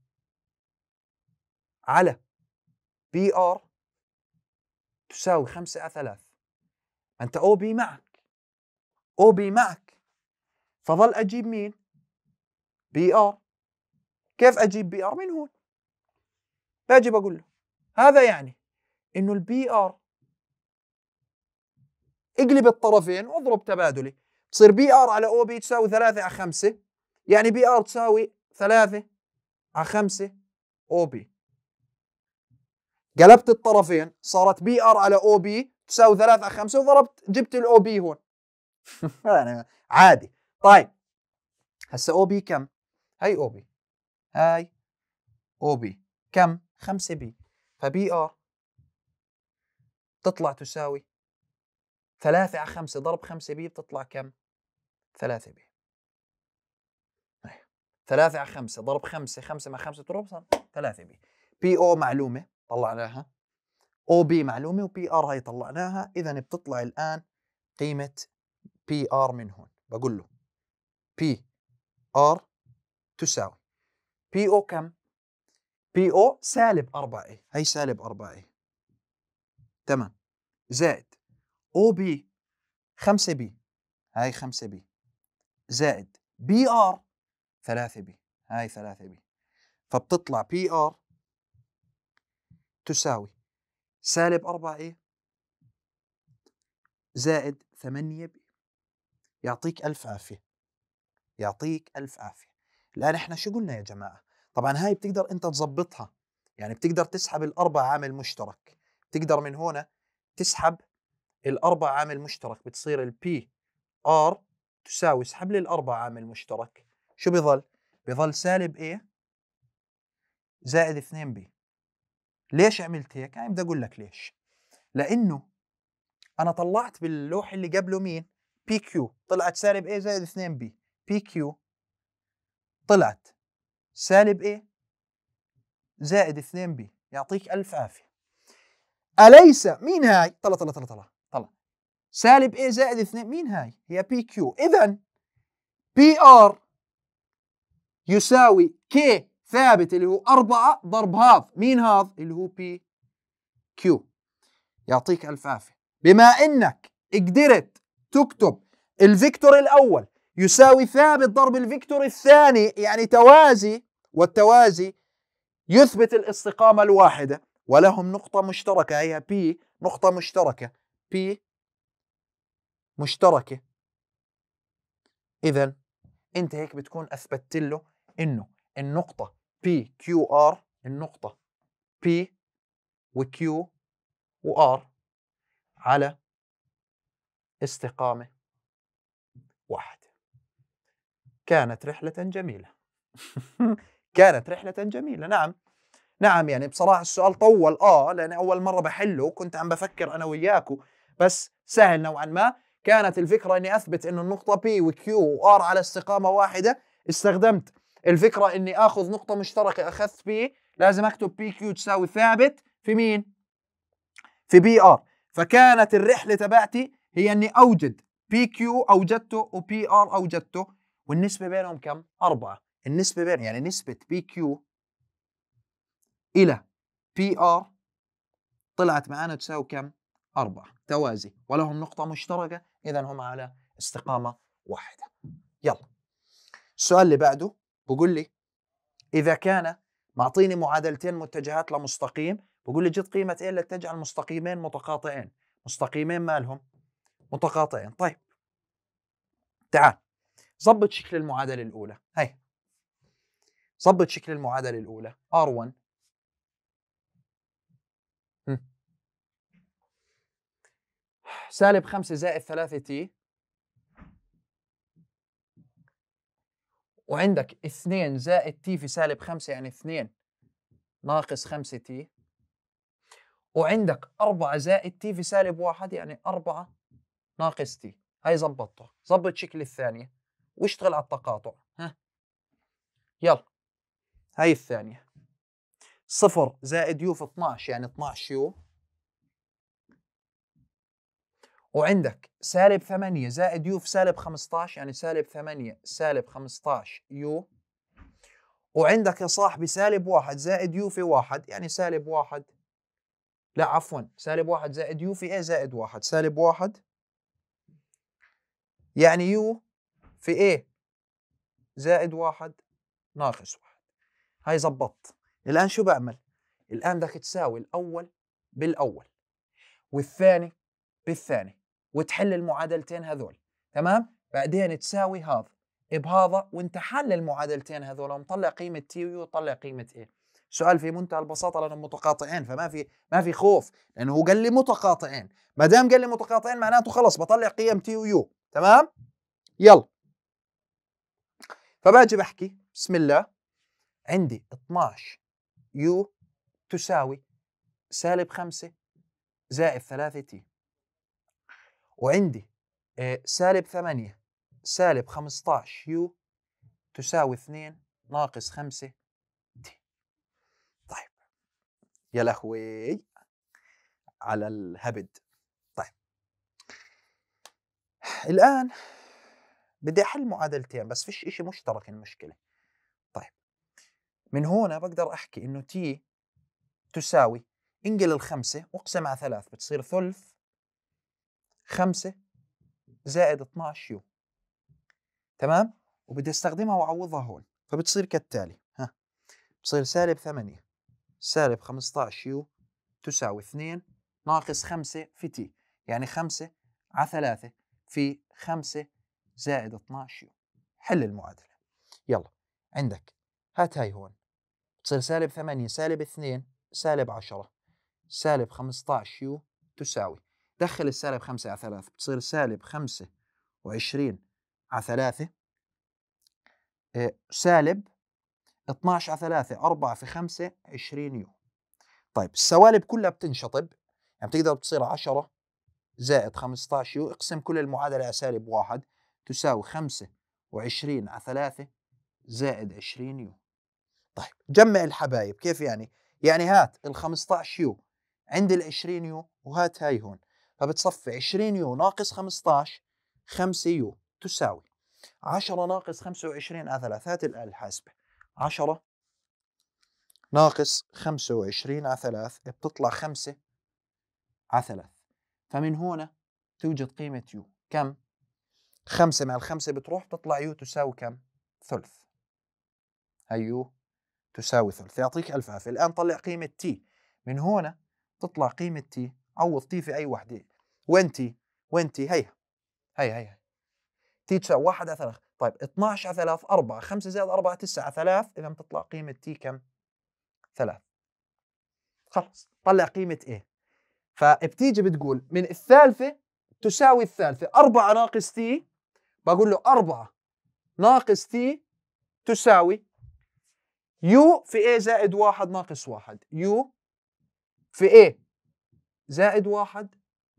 على بي ار تساوي 5 3 انت او بي معك او بي معك فظل اجيب مين بي ار كيف اجيب بي ار من هون باجي بقول له هذا يعني انه البي ار اقلب الطرفين واضرب تبادلي تصير بي ار على او بي تساوي 3 على 5 يعني بي ار تساوي ثلاثة على خمسة أو بي قلبت الطرفين صارت بي ار على او بي تساوي 3 على 5 وضربت جبت الاو بي هون يعني عادي طيب هسه او بي كم؟ هي او بي هاي او بي كم؟ 5 بي فبي ار تطلع تساوي 3 على 5 ضرب 5 بي بتطلع كم؟ 3 بي 3 على 5 ضرب 5 5 مع 5 تروح صار 3 بي بي او معلومه طلعناها او بي معلومه وبي ار هي طلعناها اذا بتطلع الان قيمه بي ار من هون بقول له بي ار تساوي بي او كم بي او سالب 4 هاي هي سالب 4 تمام زائد او بي 5 بي هاي 5 بي زائد بي ار 3 بي هاي 3 بي فبتطلع بي ار تساوي سالب 4 اي زائد 8 بي يعطيك ألف عافية يعطيك ألف عافية الآن احنا شو قلنا يا جماعة طبعا هاي بتقدر انت تظبطها يعني بتقدر تسحب الأربع عامل مشترك بتقدر من هنا تسحب الأربع عامل مشترك بتصير البي ار تساوي اسحب لي الأربع عامل مشترك شو بيظل؟ بيظل سالب A زائد 2 B ليش عملت هيك؟ أنا يعني بدي أقول لك ليش لأنه أنا طلعت باللوح اللي قبله مين؟ بي كيو طلعت سالب A زائد 2 B بي كيو طلعت سالب A زائد 2 B يعطيك ألف عافية أليس مين هاي؟ طلع طلع طلع طلع طلع سالب A زائد 2 مين هاي؟ هي بي كيو إذا بي آر يساوي كي ثابت اللي هو 4 ضرب هاف مين هاف اللي هو بي كيو يعطيك الف عافيه بما انك قدرت تكتب الفيكتور الاول يساوي ثابت ضرب الفيكتور الثاني يعني توازي والتوازي يثبت الاستقامه الواحده ولهم نقطه مشتركه هي بي نقطه مشتركه بي مشتركه اذا انت هيك بتكون اثبتت له انه النقطة بي كيو ار النقطة بي وكيو وار على استقامة واحدة كانت رحلة جميلة كانت رحلة جميلة نعم نعم يعني بصراحة السؤال طول اه لأن أول مرة بحله وكنت عم بفكر أنا وياكو بس سهل نوعا ما كانت الفكرة أني أثبت أنه النقطة P وكيو وار على استقامة واحدة استخدمت الفكره اني اخذ نقطه مشتركه اخذت بي لازم اكتب بي كيو تساوي ثابت في مين في بي ار فكانت الرحله تبعتي هي اني اوجد بي كيو اوجدته وبي ار اوجدته والنسبه بينهم كم أربعة النسبه بين يعني نسبه بي كيو الى بي ار طلعت معانا تساوي كم أربعة توازي ولهم نقطة مشتركة إذا هم على استقامة واحدة يلا السؤال اللي بعده بقول لي اذا كان معطيني معادلتين متجهات لمستقيم بقول لي جد قيمه ايه لتجعل المستقيمين متقاطعين مستقيمين مالهم متقاطعين طيب تعال ظبط شكل المعادله الاولى هي ظبط شكل المعادله الاولى R1 سالب 5 زائد 3 تي وعندك 2 زائد تي في سالب 5 يعني 2 ناقص 5 تي وعندك 4 زائد تي في سالب 1 يعني 4 ناقص تي هاي ظبطته ظبط شكل الثانية واشتغل على التقاطع ها يلا هاي الثانية صفر زائد يو في 12 يعني 12 يو وعندك سالب 8 زائد يو في سالب 15 يعني سالب 8 سالب 15 يو وعندك يا صاحبي سالب 1 زائد يو في 1 يعني سالب 1 لا عفوا سالب 1 زائد يو في ايه زائد 1 سالب 1 يعني يو في ايه زائد 1 ناقص 1 هاي زبطت الآن شو بعمل؟ الآن بدك تساوي الأول بالأول والثاني بالثاني وتحل المعادلتين هذول تمام بعدين تساوي هذا بهذا وانت حل المعادلتين هذول ومطلع قيمه تي وطلع قيمه ايه سؤال في منتهى البساطه لانهم متقاطعين فما في ما في خوف لانه هو قال لي متقاطعين ما دام قال لي متقاطعين معناته خلص بطلع قيم تي ويو تمام يلا فباجي بحكي بسم الله عندي 12 يو تساوي سالب 5 زائد 3 تي وعندي آه، سالب 8 سالب 15 يو تساوي 2 ناقص 5 دي طيب يا لهوي على الهبد طيب الآن بدي أحل معادلتين بس فيش إشي مشترك المشكلة طيب من هنا بقدر أحكي إنه تي تساوي انقل الخمسة واقسم على ثلاث بتصير ثلث 5 زائد 12 يو تمام وبدي استخدمها واعوضها هون فبتصير كالتالي ها بتصير سالب 8 سالب 15 يو تساوي 2 ناقص 5 في تي يعني 5 على 3 في 5 زائد 12 يو حل المعادلة يلا عندك هات هاي هون بتصير سالب 8 سالب 2 سالب 10 سالب 15 يو تساوي دخل السالب خمسة على ثلاثة بتصير سالب خمسة وعشرين على ثلاثة آه، سالب 12 على 3 4 في 5 20 يو طيب السوالب كلها بتنشطب يعني بتقدر بتصير 10 زائد 15 يو اقسم كل المعادلة على سالب 1 تساوي 25 على 3 زائد 20 يو طيب جمع الحبايب كيف يعني؟ يعني هات ال 15 يو عند ال 20 يو وهات هاي هون فبتصفي 20 يو ناقص 15 5 يو تساوي 10 ناقص 25 على ثلاثات الحاسبة 10 ناقص 25 على ثلاث بتطلع 5 على ثلاث فمن هنا توجد قيمة يو كم؟ 5 مع 5 بتروح بتطلع يو تساوي كم؟ ثلث هي يو تساوي ثلث يعطيك الفاف الآن طلع قيمة تي من هنا تطلع قيمة تي عوضتيه في اي وحده وانتي وانتي هي هي هي تي تساوي 1 على 3 طيب 12 على 3 4 5 زائد 4 9 على 3 اذا بتطلع قيمه تي كم 3 خلص طلع قيمه ايه فبتيجي بتقول من الثالثه تساوي الثالثه 4 ناقص تي بقول له 4 ناقص تي تساوي يو في ايه زائد واحد ناقص واحد يو في ايه زائد واحد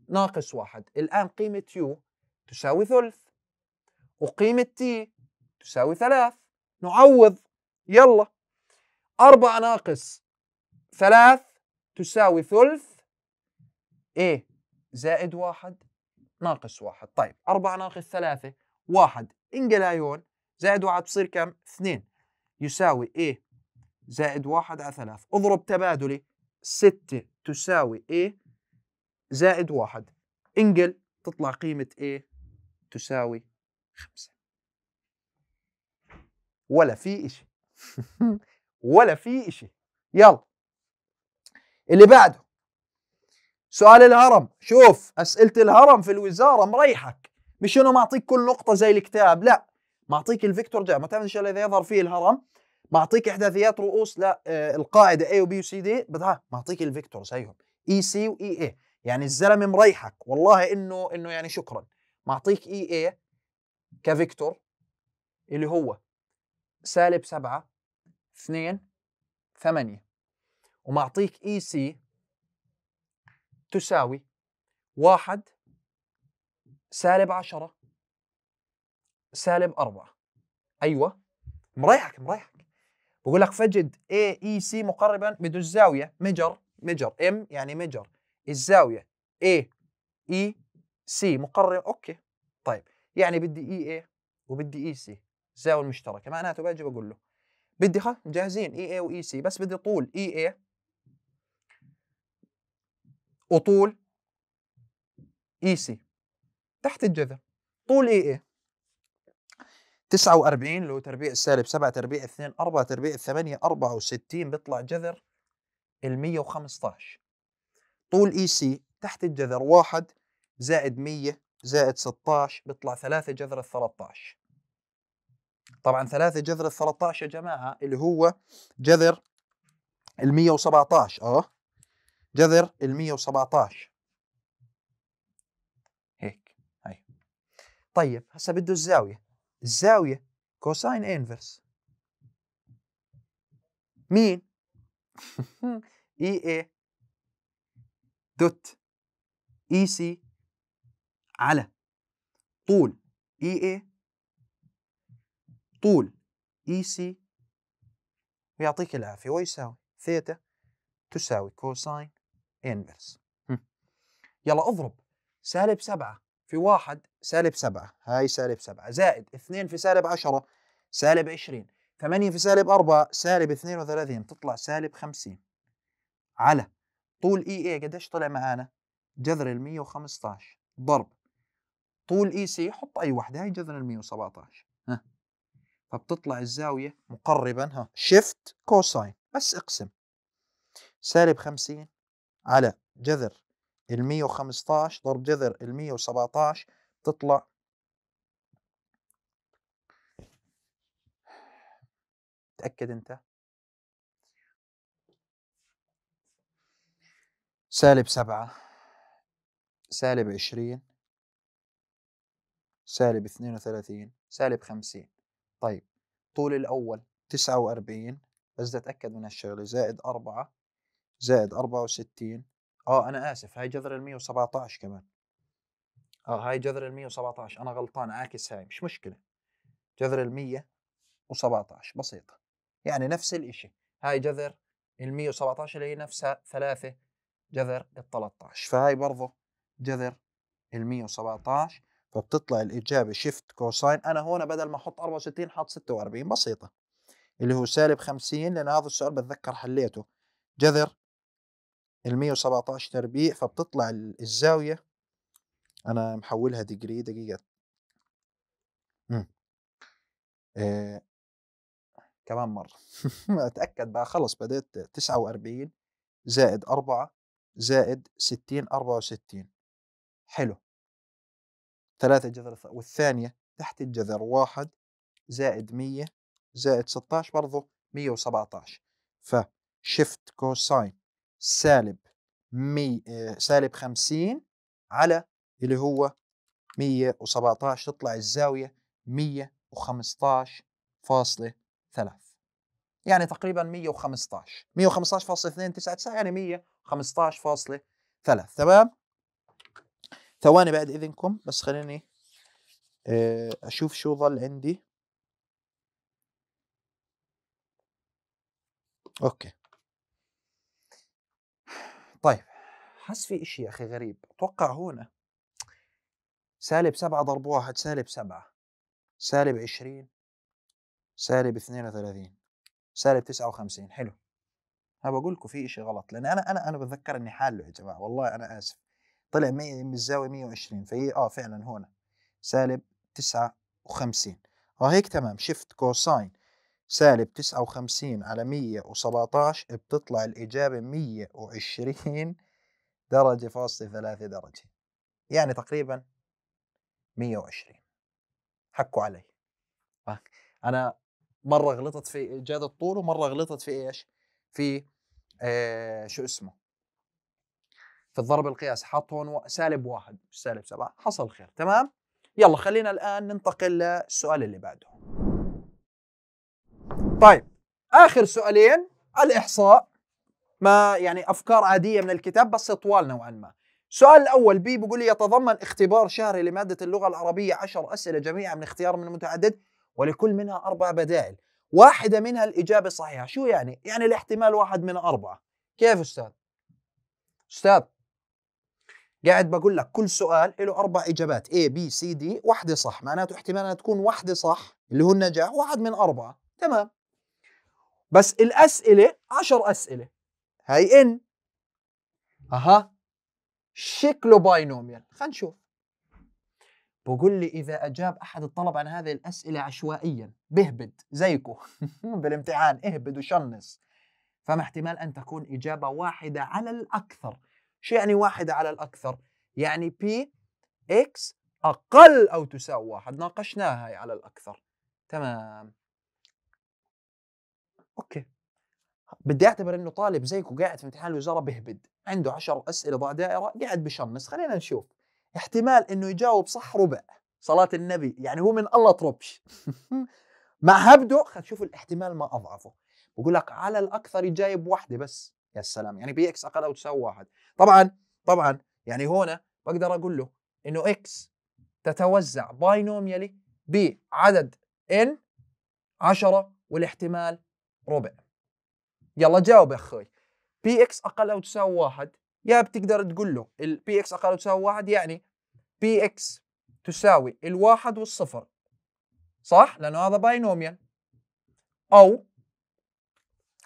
ناقص واحد الآن قيمة يو تساوي ثلث وقيمة تي تساوي ثلاث نعوض يلا أربعة ناقص ثلاث تساوي ثلث إيه زائد واحد ناقص واحد طيب أربعة ناقص ثلاثة واحد انجلايون زائد واحد بصير كم؟ اثنين يساوي إيه زائد واحد على ثلاث اضرب تبادلي ستة تساوي إيه زائد واحد انقل تطلع قيمة A تساوي خمسة ولا في إشي ولا في إشي يلا اللي بعده سؤال الهرم شوف أسئلة الهرم في الوزارة مريحك مش إنه معطيك كل نقطة زي الكتاب لا معطيك الفيكتور جاء الشيء الذي يظهر فيه الهرم معطيك احداثيات رؤوس لا آه القاعده A و B و C D بدها معطيك الفيكتور زيهم e C و E A يعني الزلمه مريحك والله انه انه يعني شكرا معطيك اي اي كفيكتور اللي هو سالب سبعة اثنين ثمانية ومعطيك اي سي تساوي واحد سالب عشرة سالب أربعة أيوة مريحك مريحك بقول لك فجد اي اي سي مقربا بدو الزاوية مجر مجر ام يعني مجر الزاوية A E C مقرر أوكي طيب يعني بدي E A وبدي E C الزاوية المشتركة معناته باجي بقول له بدي خلاص جاهزين e A و E C بس بدي طول E A وطول E C تحت الجذر طول E A 49 اللي هو تربيع السالب 7 تربيع 2 4 تربيع 8 64 بيطلع جذر ال 115 طول اي سي تحت الجذر 1 زائد 100 زائد 16 بيطلع 3 جذر ال 13 طبعا 3 جذر ال 13 يا جماعه اللي هو جذر ال 117 اه جذر ال 117 هيك هاي طيب هسه بده الزاويه الزاويه كوساين انفرس مين؟ اي اي دوت اي سي على طول اي اي طول اي سي ويعطيك العافيه ويساوي ثيتا تساوي كوساين انفرس يلا اضرب سالب سبعة في واحد سالب سبعة هاي سالب سبعة زائد اثنين في سالب عشرة سالب عشرين ثمانية في سالب أربعة سالب اثنين وثلاثين تطلع سالب خمسين على طول اي اي قديش طلع معانا جذر ال 115 ضرب طول اي سي حط اي وحده هاي جذر ال 117 ها فبتطلع الزاويه مقربا ها شيفت كوساين بس اقسم سالب 50 على جذر ال 115 ضرب جذر ال 117 تطلع تأكد أنت سالب سبعة سالب عشرين سالب اثنين وثلاثين سالب خمسين طيب طول الأول تسعة وأربعين بس بدي أتأكد من هالشغلة زائد أربعة زائد أربعة وستين آه أنا آسف هاي جذر المية وسبعة عشر كمان آه هاي جذر المية وسبعة عشر أنا غلطان عاكس هاي مش مشكلة جذر المية وسبعة عشر بسيطة يعني نفس الإشي هاي جذر المية وسبعة عشر اللي هي نفسها ثلاثة جذر ال 13 فهي برضه جذر ال 117 فبتطلع الإجابة شيفت كوساين أنا هون بدل ما أحط 64 حاط 46 بسيطة اللي هو سالب 50 لأن هذا السؤال بتذكر حليته جذر ال 117 تربيع فبتطلع الزاوية أنا محولها ديجري دقيقة امم كمان مرة أتأكد بقى خلص بديت 49 زائد 4 زائد ستين أربعة وستين حلو ثلاثة جذر والثانية تحت الجذر واحد زائد مية زائد ستاش برضو مية وسبعتاش فشفت كوساين سالب مي سالب خمسين على اللي هو مية تطلع الزاوية مية فاصلة ثلاث يعني تقريبا 115 115.299 يعني 15.3 تمام ثواني بعد اذنكم بس خليني آه، اشوف شو ظل عندي اوكي طيب حس في اشي يا اخي غريب اتوقع هنا سالب سبعة ضرب واحد سالب سبعة سالب عشرين سالب اثنين وثلاثين سالب تسعة وخمسين حلو انا بقول لكم في شيء غلط لان انا انا انا بتذكر اني حاله يا جماعه والله انا اسف طلع 100 من الزاويه 120 فهي اه فعلا هنا سالب 59 اه هيك تمام شفت كوساين سالب 59 على 117 بتطلع الإجابة 120 درجة فاصلة ثلاثة درجة يعني تقريبا 120 حكوا علي أنا مرة غلطت في إيجاد الطول ومرة غلطت في إيش؟ في آه شو اسمه في الضرب القياس حط هون سالب واحد مش سالب سبعة حصل خير تمام يلا خلينا الآن ننتقل للسؤال اللي بعده طيب آخر سؤالين الإحصاء ما يعني أفكار عادية من الكتاب بس طوال نوعا ما السؤال الأول بي بيقول لي يتضمن اختبار شهري لمادة اللغة العربية 10 أسئلة جميعا من اختيار من متعدد ولكل منها أربع بدائل واحدة منها الإجابة صحيحة شو يعني؟ يعني الاحتمال واحد من أربعة كيف أستاذ؟ أستاذ قاعد بقول لك كل سؤال له أربع إجابات A B C D واحدة صح معناته احتمال أنها تكون واحدة صح اللي هو النجاح واحد من أربعة تمام بس الأسئلة عشر أسئلة هاي إن أها شكله باينوميال خلينا نشوف بقول لي إذا أجاب أحد الطلبة عن هذه الأسئلة عشوائيا بهبد زيكو بالامتحان اهبد وشنص فما احتمال أن تكون إجابة واحدة على الأكثر شو يعني واحدة على الأكثر؟ يعني بي إكس أقل أو تساوي واحد ناقشناها على الأكثر تمام أوكي بدي أعتبر أنه طالب زيكو قاعد في امتحان الوزارة بهبد عنده عشر أسئلة ضع دائرة قاعد بشنس خلينا نشوف احتمال انه يجاوب صح ربع صلاة النبي يعني هو من الله طربش مع هبده خلينا نشوف الاحتمال ما اضعفه بقول لك على الاكثر يجايب واحدة بس يا سلام يعني بي اكس اقل او تساوي واحد طبعا طبعا يعني هنا بقدر اقول له انه اكس تتوزع باينوميالي بعدد ان 10 والاحتمال ربع يلا جاوب يا اخوي بي اكس اقل او تساوي واحد يا بتقدر تقول له البي اكس اقل تساوي واحد يعني بي اكس تساوي الواحد والصفر صح؟ لأنه هذا باينوميال أو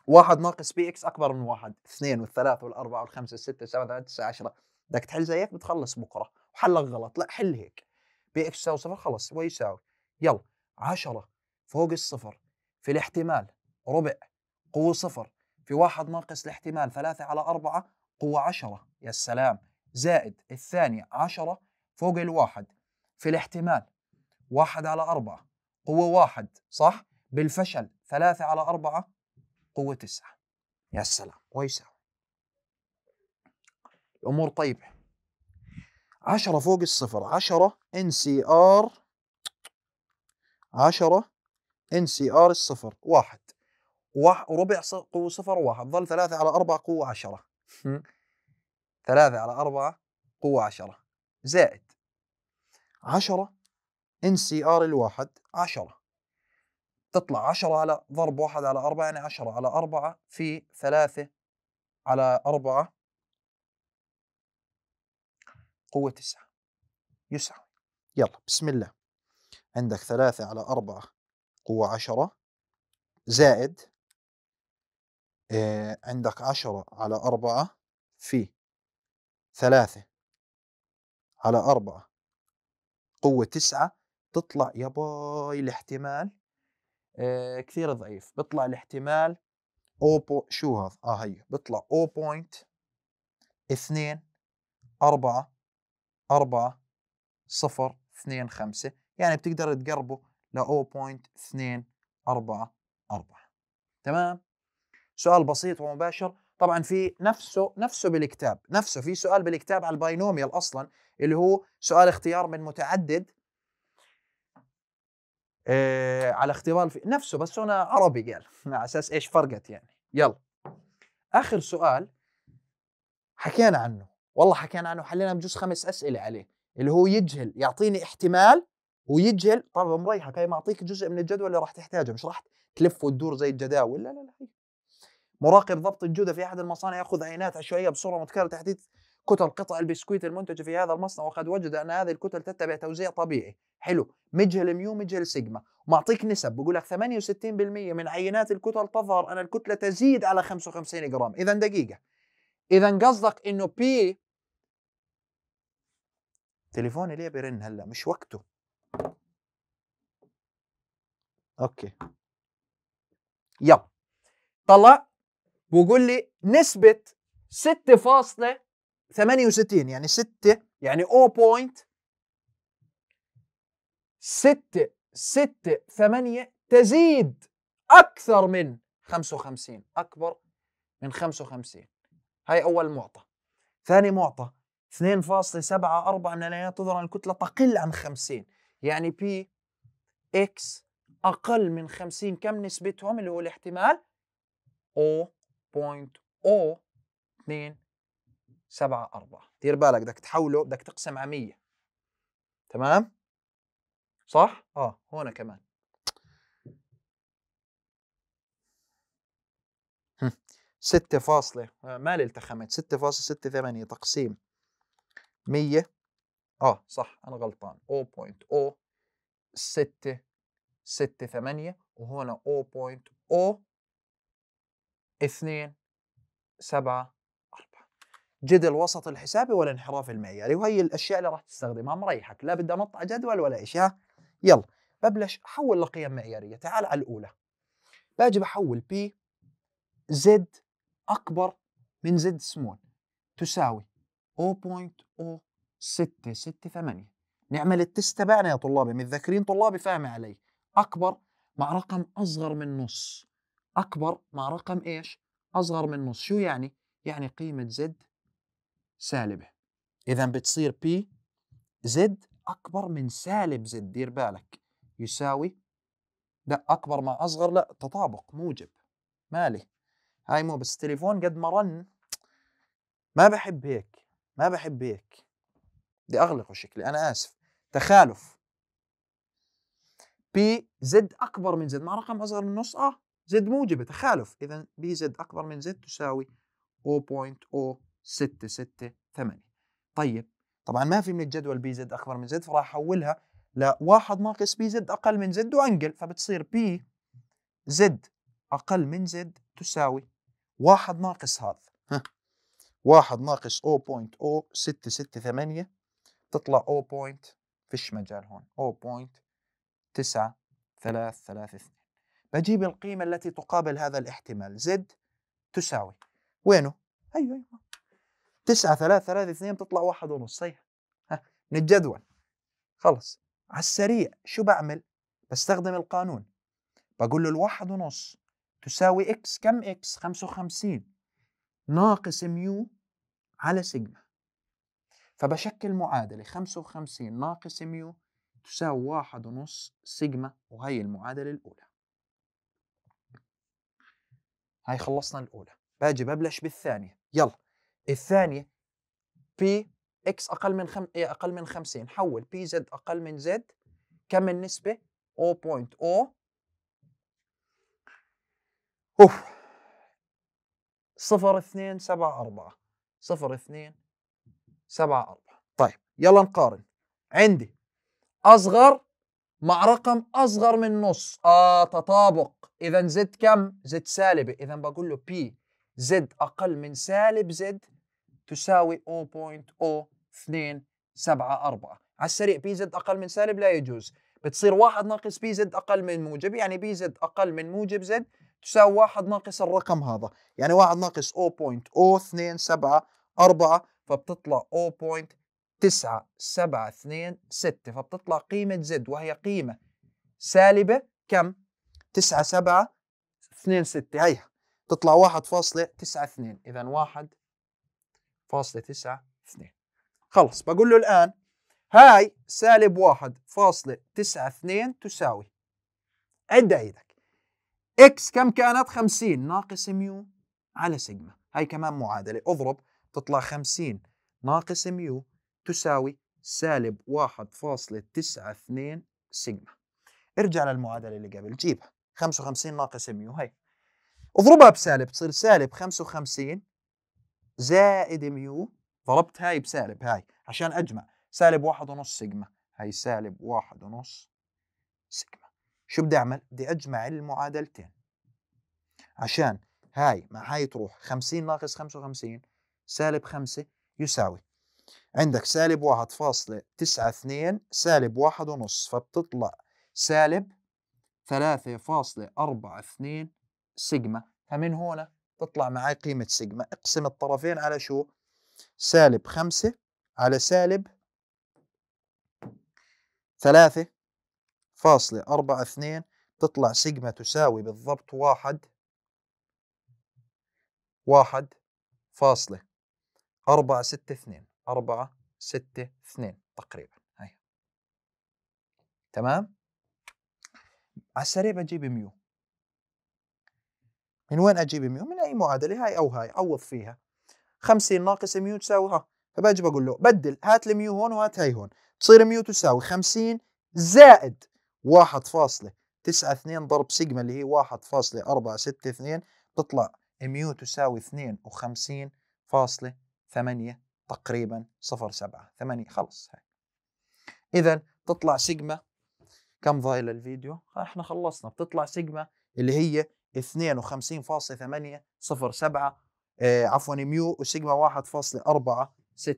واحد ناقص بي اكس أكبر من واحد اثنين والثلاثة والأربعة والخمسة والستة والسبعة والثمانية والتسعة عشرة بدك تحل زيك بتخلص بكرة وحلك غلط لا حل هيك بي اكس تساوي صفر خلص هو يساوي يلا عشرة فوق الصفر في الاحتمال ربع قوة صفر في واحد ناقص الاحتمال ثلاثة على أربعة قوة 10 يا سلام زائد الثانية 10 فوق الواحد في الاحتمال واحد على أربعة قوة واحد صح؟ بالفشل ثلاثة على أربعة قوة تسعة يا سلام ويساوي الأمور طيبة عشرة فوق الصفر عشرة ان سي ار عشرة ان سي ار الصفر واحد وربع قوة صفر واحد ظل ثلاثة على أربعة قوة عشرة ثلاثة على أربعة قوة عشرة زائد عشرة ان سي ار الواحد عشرة تطلع عشرة على ضرب واحد على أربعة يعني عشرة على أربعة في ثلاثة على أربعة قوة تسعة يسعى يلا بسم الله عندك ثلاثة على أربعة قوة عشرة زائد آه، عندك عشرة على أربعة في ثلاثة على أربعة قوة تسعة تطلع يا باي الاحتمال آه كثير ضعيف بطلع الاحتمال أو بو شو هذا اه هي بطلع أو بوينت اثنين أربعة أربعة صفر اثنين خمسة يعني بتقدر تقربه لأو بوينت اثنين أربعة أربعة تمام سؤال بسيط ومباشر طبعا في نفسه نفسه بالكتاب نفسه في سؤال بالكتاب على الباينوميال اصلا اللي هو سؤال اختيار من متعدد آه، على اختبار في نفسه بس هنا عربي قال على اساس ايش فرقت يعني يلا اخر سؤال حكينا عنه والله حكينا عنه حلينا بجوز خمس اسئله عليه اللي هو يجهل يعطيني احتمال ويجهل طب مريحك هي معطيك جزء من الجدول اللي راح تحتاجه مش راح تلف وتدور زي الجداول لا لا لا مراقب ضبط الجودة في أحد المصانع يأخذ عينات عشوائية بصورة متكررة تحديد كتل قطع البسكويت المنتجة في هذا المصنع وقد وجد أن هذه الكتل تتبع توزيع طبيعي حلو مجهل ميو مجهل سيجما معطيك نسب بقول لك 68% من عينات الكتل تظهر أن الكتلة تزيد على 55 جرام إذا دقيقة إذا قصدك إنه بي تليفوني ليه بيرن هلا مش وقته اوكي يلا طلع بقول لي نسبة 6.68 يعني 6 يعني 0.668 تزيد أكثر من 55 أكبر من 55 هاي أول معطى ثاني معطى 2.74 من العينات تظهر الكتلة تقل عن 50 يعني بي اكس أقل من 50 كم نسبتهم اللي هو الاحتمال؟ او 0.0274 دير بالك بدك تحوله بدك تقسم على 100 تمام صح اه هون كمان ستة فاصلة آه، ما التخمت ستة فاصلة ستة ثمانية تقسيم مية اه صح انا غلطان 0.0 ستة ستة ثمانية وهنا 0.0 2 7 4 جدل وسط الحسابي والانحراف المعياري يعني وهي الاشياء اللي راح تستخدمها مريحك لا بدي انط على جدول ولا إشياء ها يلا ببلش حول لقيم معياريه تعال على الاولى باجي بحول بي زد اكبر من زد سمول تساوي 0.0668 نعمل التست تبعنا يا طلابي متذكرين طلابي فاهمة علي أكبر مع رقم أصغر من نص أكبر مع رقم إيش أصغر من نص شو يعني؟ يعني قيمة زد سالبة إذا بتصير بي زد أكبر من سالب زد دير بالك يساوي لا أكبر مع أصغر لا تطابق موجب مالي هاي مو بس تليفون قد ما رن ما بحب هيك ما بحب هيك بدي أغلقه شكلي أنا آسف تخالف بي زد أكبر من زد مع رقم أصغر من نص آه زد موجبة تخالف إذا بي زد أكبر من زد تساوي 0.0668 طيب طبعا ما في من الجدول بي زد أكبر من زد فراح أحولها لواحد ناقص بي زد أقل من زد وأنقل فبتصير بي زد أقل من زد تساوي واحد ناقص هذا ها واحد ناقص 0.0668 تطلع 0. فيش مجال هون 0.9332 بجيب القيمة التي تقابل هذا الاحتمال زد تساوي وينه؟ أيوه أيوه تسعة ثلاثة ثلاثة اثنين تطلع واحد ونص صحيح ها الجدول خلص على السريع شو بعمل؟ بستخدم القانون بقول له الواحد ونص تساوي اكس كم اكس؟ 55 ناقص ميو على سيجما فبشكل معادلة 55 ناقص ميو تساوي واحد ونص سيجما وهي المعادلة الأولى هاي خلصنا الاولى باجي ببلش بالثانيه يلا الثانيه بي اكس اقل من خم... إيه، اقل من 50 حول بي زد اقل من زد كم النسبه او اوف 7 4 طيب يلا نقارن عندي اصغر مع رقم اصغر من نص اه تطابق اذا زد كم زد سالبه اذا بقول له بي زد اقل من سالب زد تساوي 0.0274 على السريع بي زد اقل من سالب لا يجوز بتصير واحد ناقص بي زد اقل من موجب يعني بي زد اقل من موجب زد تساوي واحد ناقص الرقم هذا يعني واحد ناقص 0.0274 فبتطلع 0. تسعة سبعة اثنين ستة فبتطلع قيمة زد وهي قيمة سالبة كم؟ تسعة سبعة اثنين ستة هيها تطلع واحد فاصلة تسعة اثنين إذا واحد فاصلة تسعة اثنين خلص بقول له الآن هاي سالب واحد فاصلة تسعة اثنين تساوي عد ايدك اكس كم كانت خمسين ناقص ميو على سيجما هاي كمان معادلة اضرب تطلع خمسين ناقص ميو تساوي سالب 1.92 سيجما ارجع للمعادلة اللي قبل جيبها 55 ناقص 100 هي اضربها بسالب تصير سالب 55 زائد ميو ضربت هاي بسالب هاي عشان اجمع سالب 1.5 سيجما هاي سالب 1.5 سيجما شو بدي اعمل؟ بدي اجمع المعادلتين عشان هاي مع هاي تروح 50 ناقص 55 سالب 5 يساوي عندك سالب واحد فاصلة تسعة اثنين سالب واحد ونص فبتطلع سالب ثلاثة فاصلة أربعة اثنين سيجما فمن هنا تطلع معي قيمة سيجما اقسم الطرفين على شو؟ سالب خمسة على سالب ثلاثة فاصلة أربعة اثنين تطلع سيجما تساوي بالضبط واحد واحد فاصلة أربعة ستة اثنين أربعة ستة اثنين تقريبا هي تمام على السريع بجيب ميو من وين أجيب ميو من أي معادلة هاي أو هاي عوض فيها 50 ناقص ميو تساوي ها فباجي بقول له بدل هات الميو هون وهات هاي هون تصير ميو تساوي 50 زائد 1.92 ضرب سيجما اللي هي 1.462 بتطلع ميو تساوي 52.8 تقريبا 0.7 8 خلص هاي اذا تطلع سيجما كم ضايل الفيديو احنا خلصنا بتطلع سيجما اللي هي 52.807 آه عفوا ميو وسيجما 1.462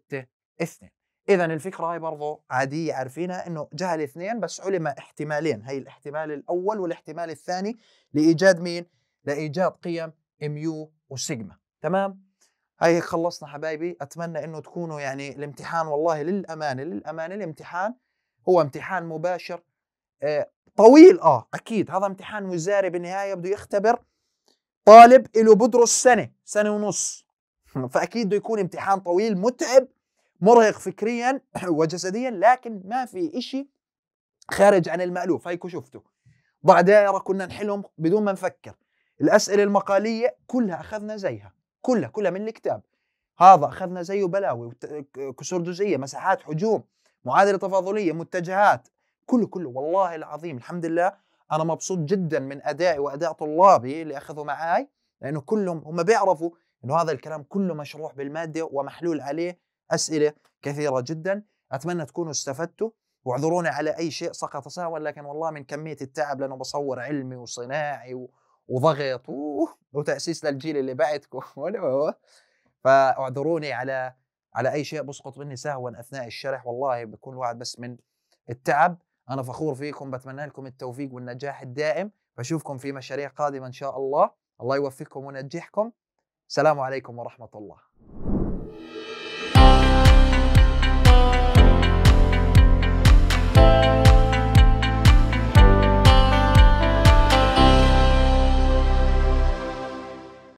اذا الفكره هاي برضو عاديه عارفينها انه جهل الاثنين بس علم احتمالين هي الاحتمال الاول والاحتمال الثاني لايجاد مين لايجاد قيم ميو وسيجما تمام هاي هيك خلصنا حبايبي اتمنى انه تكونوا يعني الامتحان والله للامانه للامانه الامتحان هو امتحان مباشر آه، طويل اه اكيد هذا امتحان وزاري بالنهايه بده يختبر طالب له بدرس سنه سنه ونص فاكيد بده يكون امتحان طويل متعب مرهق فكريا وجسديا لكن ما في إشي خارج عن المألوف هيك شفته ضع دائرة كنا نحلهم بدون ما نفكر الأسئلة المقالية كلها أخذنا زيها كلها كلها من الكتاب هذا اخذنا زيه بلاوي كسور جزئيه مساحات حجوم معادله تفاضليه متجهات كله كله والله العظيم الحمد لله انا مبسوط جدا من ادائي واداء طلابي اللي اخذوا معاي لانه كلهم هم بيعرفوا انه هذا الكلام كله مشروح بالماده ومحلول عليه اسئله كثيره جدا اتمنى تكونوا استفدتوا واعذروني على اي شيء سقط سهوا لكن والله من كميه التعب لانه بصور علمي وصناعي و... وضغط وتاسيس للجيل اللي بعدكم فاعذروني على على اي شيء بسقط مني سهوا اثناء الشرح والله بكون الواحد بس من التعب انا فخور فيكم بتمنى لكم التوفيق والنجاح الدائم بشوفكم في مشاريع قادمه ان شاء الله الله يوفقكم وينجحكم السلام عليكم ورحمه الله thank you